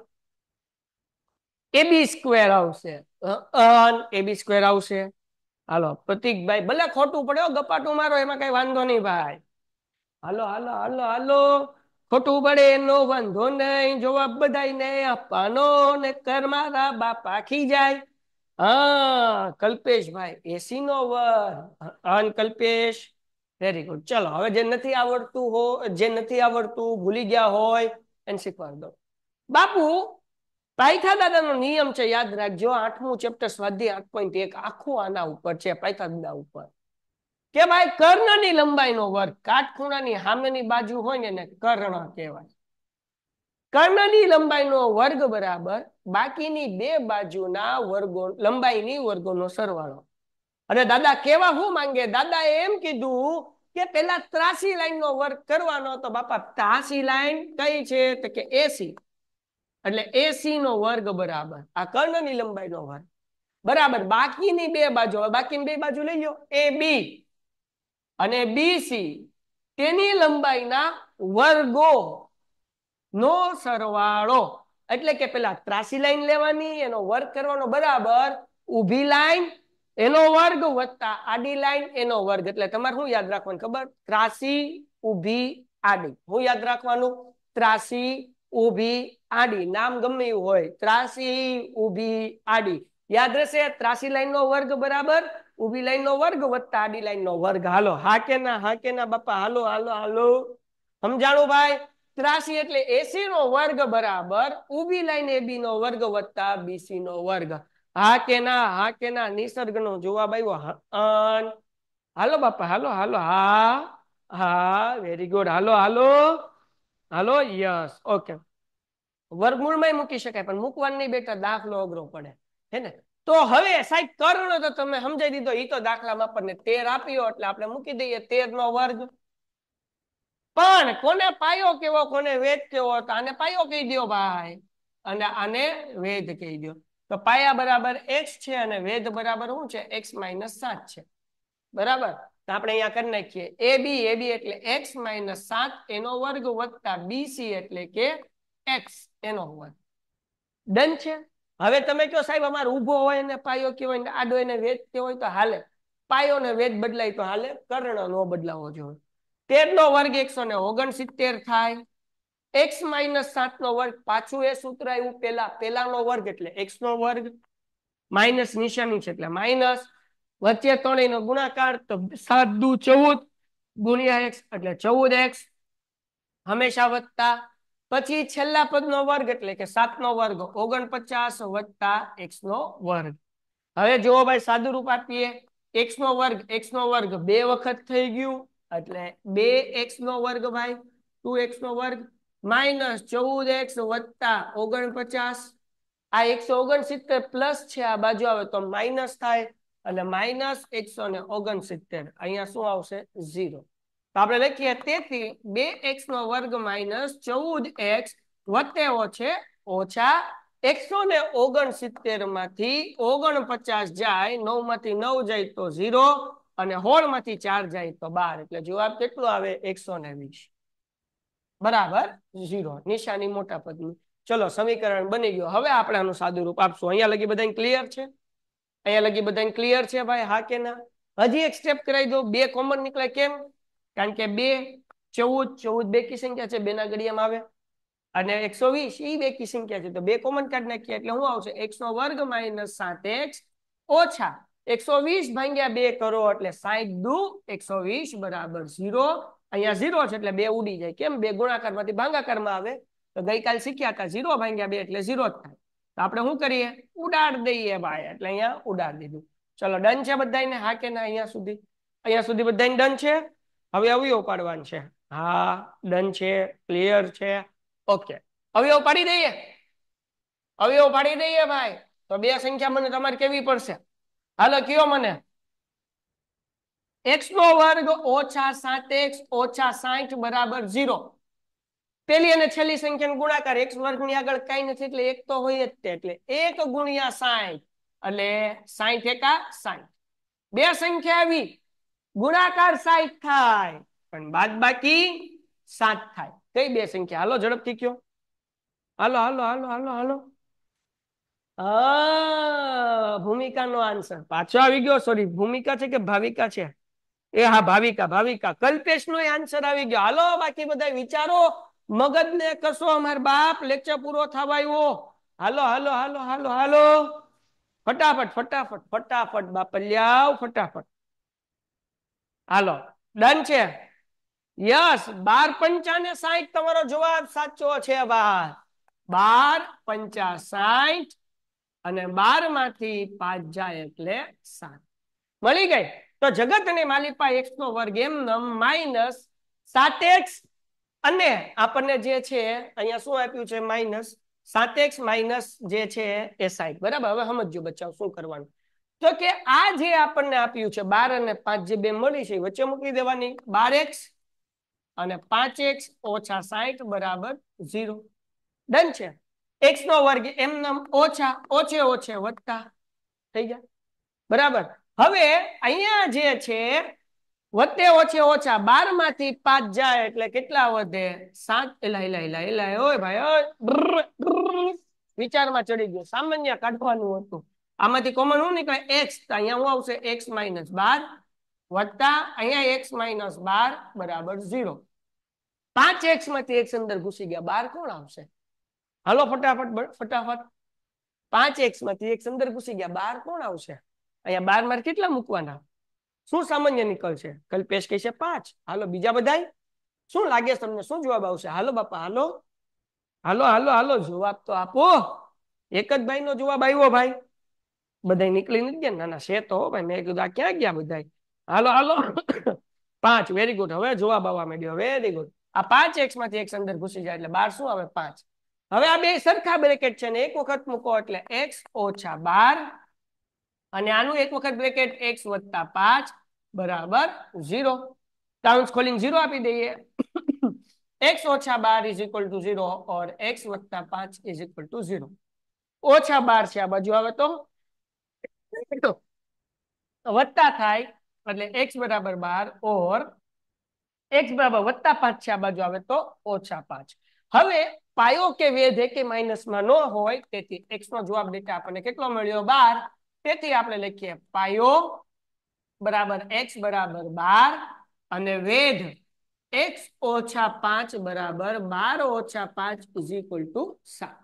એબી સ્કવેર આવશે અન એબી સ્ક્વેર આવશે હાલો પ્રતિકભાઈ ભલે ખોટું પડે ગપાટું મારો એમાં કઈ વાંધો નહીં ભાઈ હાલો હાલો હાલો હાલો ખોટું પડે નો વાંધો નહીં જવાબ બધાય ને આપવાનો ને કર મારા બાપા ખી જાય હા ah, કલ્પેશભાઈ એસી નો વર્ગ અન કલ્પેશ વેરી ગુડ ચલો હવે જે નથી આવડતું હો જે નથી આવડતું ભૂલી ગયા હોય એને શીખવાડ દો બાપુ પાયથા દાદાનો નિયમ છે યાદ રાખજો આઠમું ચેપ્ટર સ્વાધ્યાય આઠ પોઈન્ટ એક આખું આના ઉપર છે પાયથા દાદા ઉપર કે ભાઈ કર્ણની લંબાઈનો વર્ગ કાટખૂણાની સામેની બાજુ હોય ને એને કર્ણ કહેવાય કર્ણની લંબાઈનો વર્ગ બરાબર બાકીની બે બાજુના વર્ગો લંબાઈની વર્ગોનો સરવાળો અને દાદા કેવા હું માંગે દાદા એમ કીધું કે પેલા ત્રાસી લાઈન નો વર્ગ કરવાનો તો બાપા ત્રાસી લાઈન કઈ છે તો કે એસી એટલે એસી નો વર્ગ બરાબર આ કર્ણની લંબાઈનો વર્ગ બરાબર બાકીની બે બાજુ બાકીની બે બાજુ લઈ લો એ બી અને બીસી તેની લંબાઈના વર્ગો નો સરવાળો એટલે કે પેલા ત્રાસી લાઈન લેવાની એનો વર્ગ કરવાનો બરાબર ઊભી લાઈન એનો વર્ગ વત્તા આડી લાઈન એનો વર્ગ એટલે તમારે શું યાદ રાખવાનું ખબર ત્રાસી ઊભી આડી હું યાદ રાખવાનું ત્રાસી ઊભી આડી નામ ગમે એવું હોય ત્રાસી ઊભી આડી યાદ રહેશે ત્રાસી લાઈન નો વર્ગ બરાબર ઊભી લાઈન નો વર્ગ વત્તા આડી લાઈન નો વર્ગ હાલો હા કે ના હા કે ના બાપા હાલો હાલો હાલો સમજાણું ભાઈ ત્રાસી એટલે એસી નો વર્ગ બરાબર ઉભી લાઈન એબી નો વર્ગ વત્તા બીસી નો વર્ગ હા કે ના હા કે ના નિસર્ગ નો જવાબ આવ્યો હાલો બાપા હાલો હાલો હા હા વેરી ગુડ હાલો હાલો હાલો યસ ઓકે વર્ગમૂળમાં મૂકી શકાય પણ મૂકવાનું નહીં બેટા દાખલો અઘરો પડે હે ને તો હવે સાહેબ કર્ણ તો તમે સમજાઈ દીધો એ તો દાખલામાં આપણને તેર આપ્યો એટલે આપણે મૂકી દઈએ તેર નો વર્ગ પણ કોને પાયો કેવો કોને વેદ કેવો તો આને પાયો કહી દો ભાઈ અને આને વેદ કહી દો તો પાયા બરાબર એક્સ છે અને વેદ બરાબર શું છે એક્સ માઇનસ સાત છે બરાબર આપણે અહીંયા કરી નાખીએ એ બી એ બી એટલે એક્સ માઇનસ સાત એનો વર્ગ વધતા બીસી એટલે કે એક્સ એનો વર્ગ ડન છે હવે તમે કહો સાહેબ અમારે ઊભો હોય ને પાયો કેવો હોય ને આડો એને વેદ કેવો હોય તો હાલે પાયો ને વેદ બદલાય તો હાલે કર્ણ નો બદલાવો જોઈએ તેર નો વર્ગ એકસો ને ઓગણસિત્તેર થાય એક્સ માઇનસ સાત નો વર્ગ પાછું એ સૂત્ર આવ્યું પેલા પેલા નો વર્ગ એટલે એક્સ નો વર્ગ માઇનસ નિશાની છે એટલે માઇનસ વચ્ચે ત્રણેય નો ગુણાકાર તો સાત દુ ચૌદ ગુણ્યા એક્સ એટલે ચૌદ એક્સ હંમેશા વધતા પછી છેલ્લા પદ નો વર્ગ એટલે કે સાત નો વર્ગ ઓગણપચાસ વત્તા એક્સ નો વર્ગ હવે જુઓ ભાઈ સાદુરૂપ આપીએ એક્સ નો વર્ગ એક્સ નો વર્ગ બે વખત થઈ ગયું એટલે બે એક્સ નો વર્ગ ભાઈ ટુ એક્સ નો વર્ગ માઇનસ ચૌદ એક્સ વત્તા ઓગણપચાસ આ એકસો ઓગણસિત્તેર પ્લસ છે આ બાજુ આવે તો માઇનસ થાય અને માઇનસ એકસો ને ઓગણસિત્તેર અહીંયા શું આવશે ઝીરો તો આપણે લખીએ તેથી બે એક્સ નો વર્ગ માઇનસ ચૌદ એક્સ વત્તે છે ઓછા એકસો ને ઓગણસિત્તેર માંથી ઓગણપચાસ જાય નવ માંથી નવ જાય તો ઝીરો અને હોળ માંથી ચાર જાય તો બાર એટલે જવાબ કેટલો આવે એકસો બરાબર ઝીરો નિશાની મોટા પદની ચલો સમીકરણ બની ગયું હવે આપણે આનું સાદું રૂપ આપશું અહીંયા લગી બધાને ક્લિયર છે અહીંયા લગી બધા ક્લિયર છે ભાઈ હા કે ના હજી એક સ્ટેપ કરાવી દો બે કોમન નીકળે કેમ કારણ કે બે ચૌદ ચૌદ બે કી સંખ્યા છે બેના ના ઘડિયામાં આવે અને એકસો વીસ એ બે કી સંખ્યા છે તો બે કોમન કાઢ નાખીએ એટલે શું આવશે એકસો વર્ગ માઇનસ સાત એક્સ ઓછા એકસો વીસ ભાગ્યા બે કરો એટલે સાહીઠ દુ એકસો વીસ બરાબર ઝીરો અહીંયા ઝીરો છે એટલે બે ઉડી જાય કેમ બે ગુણાકારમાંથી ભાંગાકારમાં આવે તો ગઈકાલ શીખ્યા હતા ઝીરો ભાંગ્યા બે એટલે ઝીરો જ થાય તો આપણે શું કરીએ ઉડાડ દઈએ ભાઈ એટલે અહીંયા ઉડાડ દીધું ચલો ડન છે બધાને હા કે ના અહીંયા સુધી અહીંયા સુધી બધાને ડન છે હવે અવયવ પાડવાનું છે હા ડન છે ક્લિયર છે ઓકે અવયવ પાડી દઈએ અવયવ પાડી દઈએ ભાઈ તો બે સંખ્યા મને તમારે કેવી પડશે હાલો કયો મને એક્સ નો વર્ગ ઓછા સાત એક્સ ઓછા સાઠ બરાબર ઝીરો પેલી અને છેલ્લી સંખ્યાનો ગુણાકાર એક્સ વર્ગ ની આગળ કઈ નથી એટલે એક તો હોય જ તે એટલે એક ગુણ્યા સાઠ એટલે સાઠ એકા સાઠ બે સંખ્યા આવી ગુણાકાર સાઠ થાય પણ બાદ બાકી સાત થાય કઈ બે સંખ્યા હાલો ઝડપથી કયો હાલો હાલો હાલો હાલો હાલો ભૂમિકા નો આન્સર પાછો આવી ગયો સોરી ભૂમિકા છે કે ભાવિકા છે એ હા ભાવિકા ભાવિકા કલ્પેશ નો આન્સર આવી ગયો હાલો બાકી બધા વિચારો મગજ ને કશો અમારે બાપ લેક્ચર પૂરો થવા આવ્યો હાલો હાલો હાલો હાલો હાલો ફટાફટ ફટાફટ ફટાફટ બાપ બાપલ્યાવ ફટાફટ હાલો ડન છે યસ બાર પંચા ને સાહીઠ તમારો જવાબ સાચો છે વાત બાર પંચા સાહીઠ અને બાર માંથી પાંચ જાય એટલે સાત મળી ગઈ તો જગત અને માલિપા એક્સ નો વર્ગ એમ માઇનસ સાત એક્સ અને આપણને જે છે અહીંયા શું આપ્યું છે માઇનસ સાત એક્સ માઇનસ જે છે એ સાઈઠ બરાબર હવે સમજો બચાવ શું કરવાનું તો કે આ જે આપણને આપ્યું છે બાર અને પાંચ જે બે મળી છે વચ્ચે મૂકી દેવાની બાર એક્સ અને પાંચ એક્સ ઓછા સાહીઠ બરાબર ઝીરો ડન છે એક્સ નો વર્ગ એમનેમ ઓછા ઓછે ઓછે વત્તા થઈ ગયા બરાબર હવે અહીંયા જે છે વત્તે ઓછે ઓછા બાર માંથી પાંચ જાય એટલે કેટલા વધે સાત એલા એલા એલા એલા ઓય ભાઈ વિચારમાં ચડી ગયો સામાન્ય કાઢવાનું હતું આમાંથી કોમન હું નીકળે એક્સ અહીંયા હું આવશે એક્સ માઇનસ બાર વત્તા અહીંયા એક્સ માઇનસ બાર બરાબર ઝીરો પાંચ એક્સ માંથી એક્સ અંદર ઘૂસી ગયા બાર કોણ આવશે હાલો ફટાફટ ફટાફટ પાંચ એક્સ માંથી એક અંદર ઘૂસી ગયા બાર કોણ આવશે અહીંયા બાર માર કેટલા મૂકવાના શું સામાન્ય નિકલ કલ્પેશ કહે છે પાંચ હાલો બીજા બધા શું લાગે તમને શું જવાબ આવશે હાલો બાપા હાલો હાલો હાલો હાલો જવાબ તો આપો એક જ ભાઈ નો જવાબ આવ્યો ભાઈ બધા નીકળી નથી ગયા નાના છે તો ભાઈ મેં કીધું આ ક્યાં ગયા બધા હાલો હાલો પાંચ વેરી ગુડ હવે જવાબ આવવા માંડ્યો વેરી ગુડ આ પાંચ એક્સ માંથી એક અંદર ઘૂસી જાય એટલે બાર શું આવે પાંચ હવે આ બે સરખા બ્રેકેટ છે ને એક વખત મૂકો એટલે એક્સ ઓછા બાર અને આનું એક વખત બ્રેકેટ એક્સ વત્તા પાંચ બરાબર ઝીરો ટાઉન સ્કોલિંગ ઝીરો આપી દઈએ એક્સ ઓછા બાર is equal to zero or x વત્તા પાંચ ઇઝ ઇક્વલ ટુ ઝીરો ઓછા બાર છે આ બાજુ આવે તો વત્તા થાય એટલે એક્સ બરાબર બાર ઓર એક્સ બરાબર વત્તા પાંચ છે આ બાજુ આવે તો ઓછા પાંચ હવે પાયો કે વેધ એકે માઇનસમાં ન હોય તેથી એક્સ નો જવાબ ડેટા આપણને કેટલો મળ્યો બાર તેથી આપણે લખીએ પાયો બરાબર એક્સ બરાબર બાર અને વેધ એક્સ ઓછા પાંચ બરાબર બાર ઓછા પાંચ ઇઝ ઇક્વલ સાત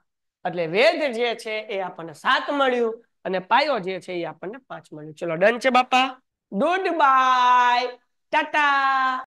એટલે વેધ જે છે એ આપણને સાત મળ્યું અને પાયો જે છે એ આપણને પાંચ મળ્યું ચલો ડન છે બાપા ગુડ બાય ટાટા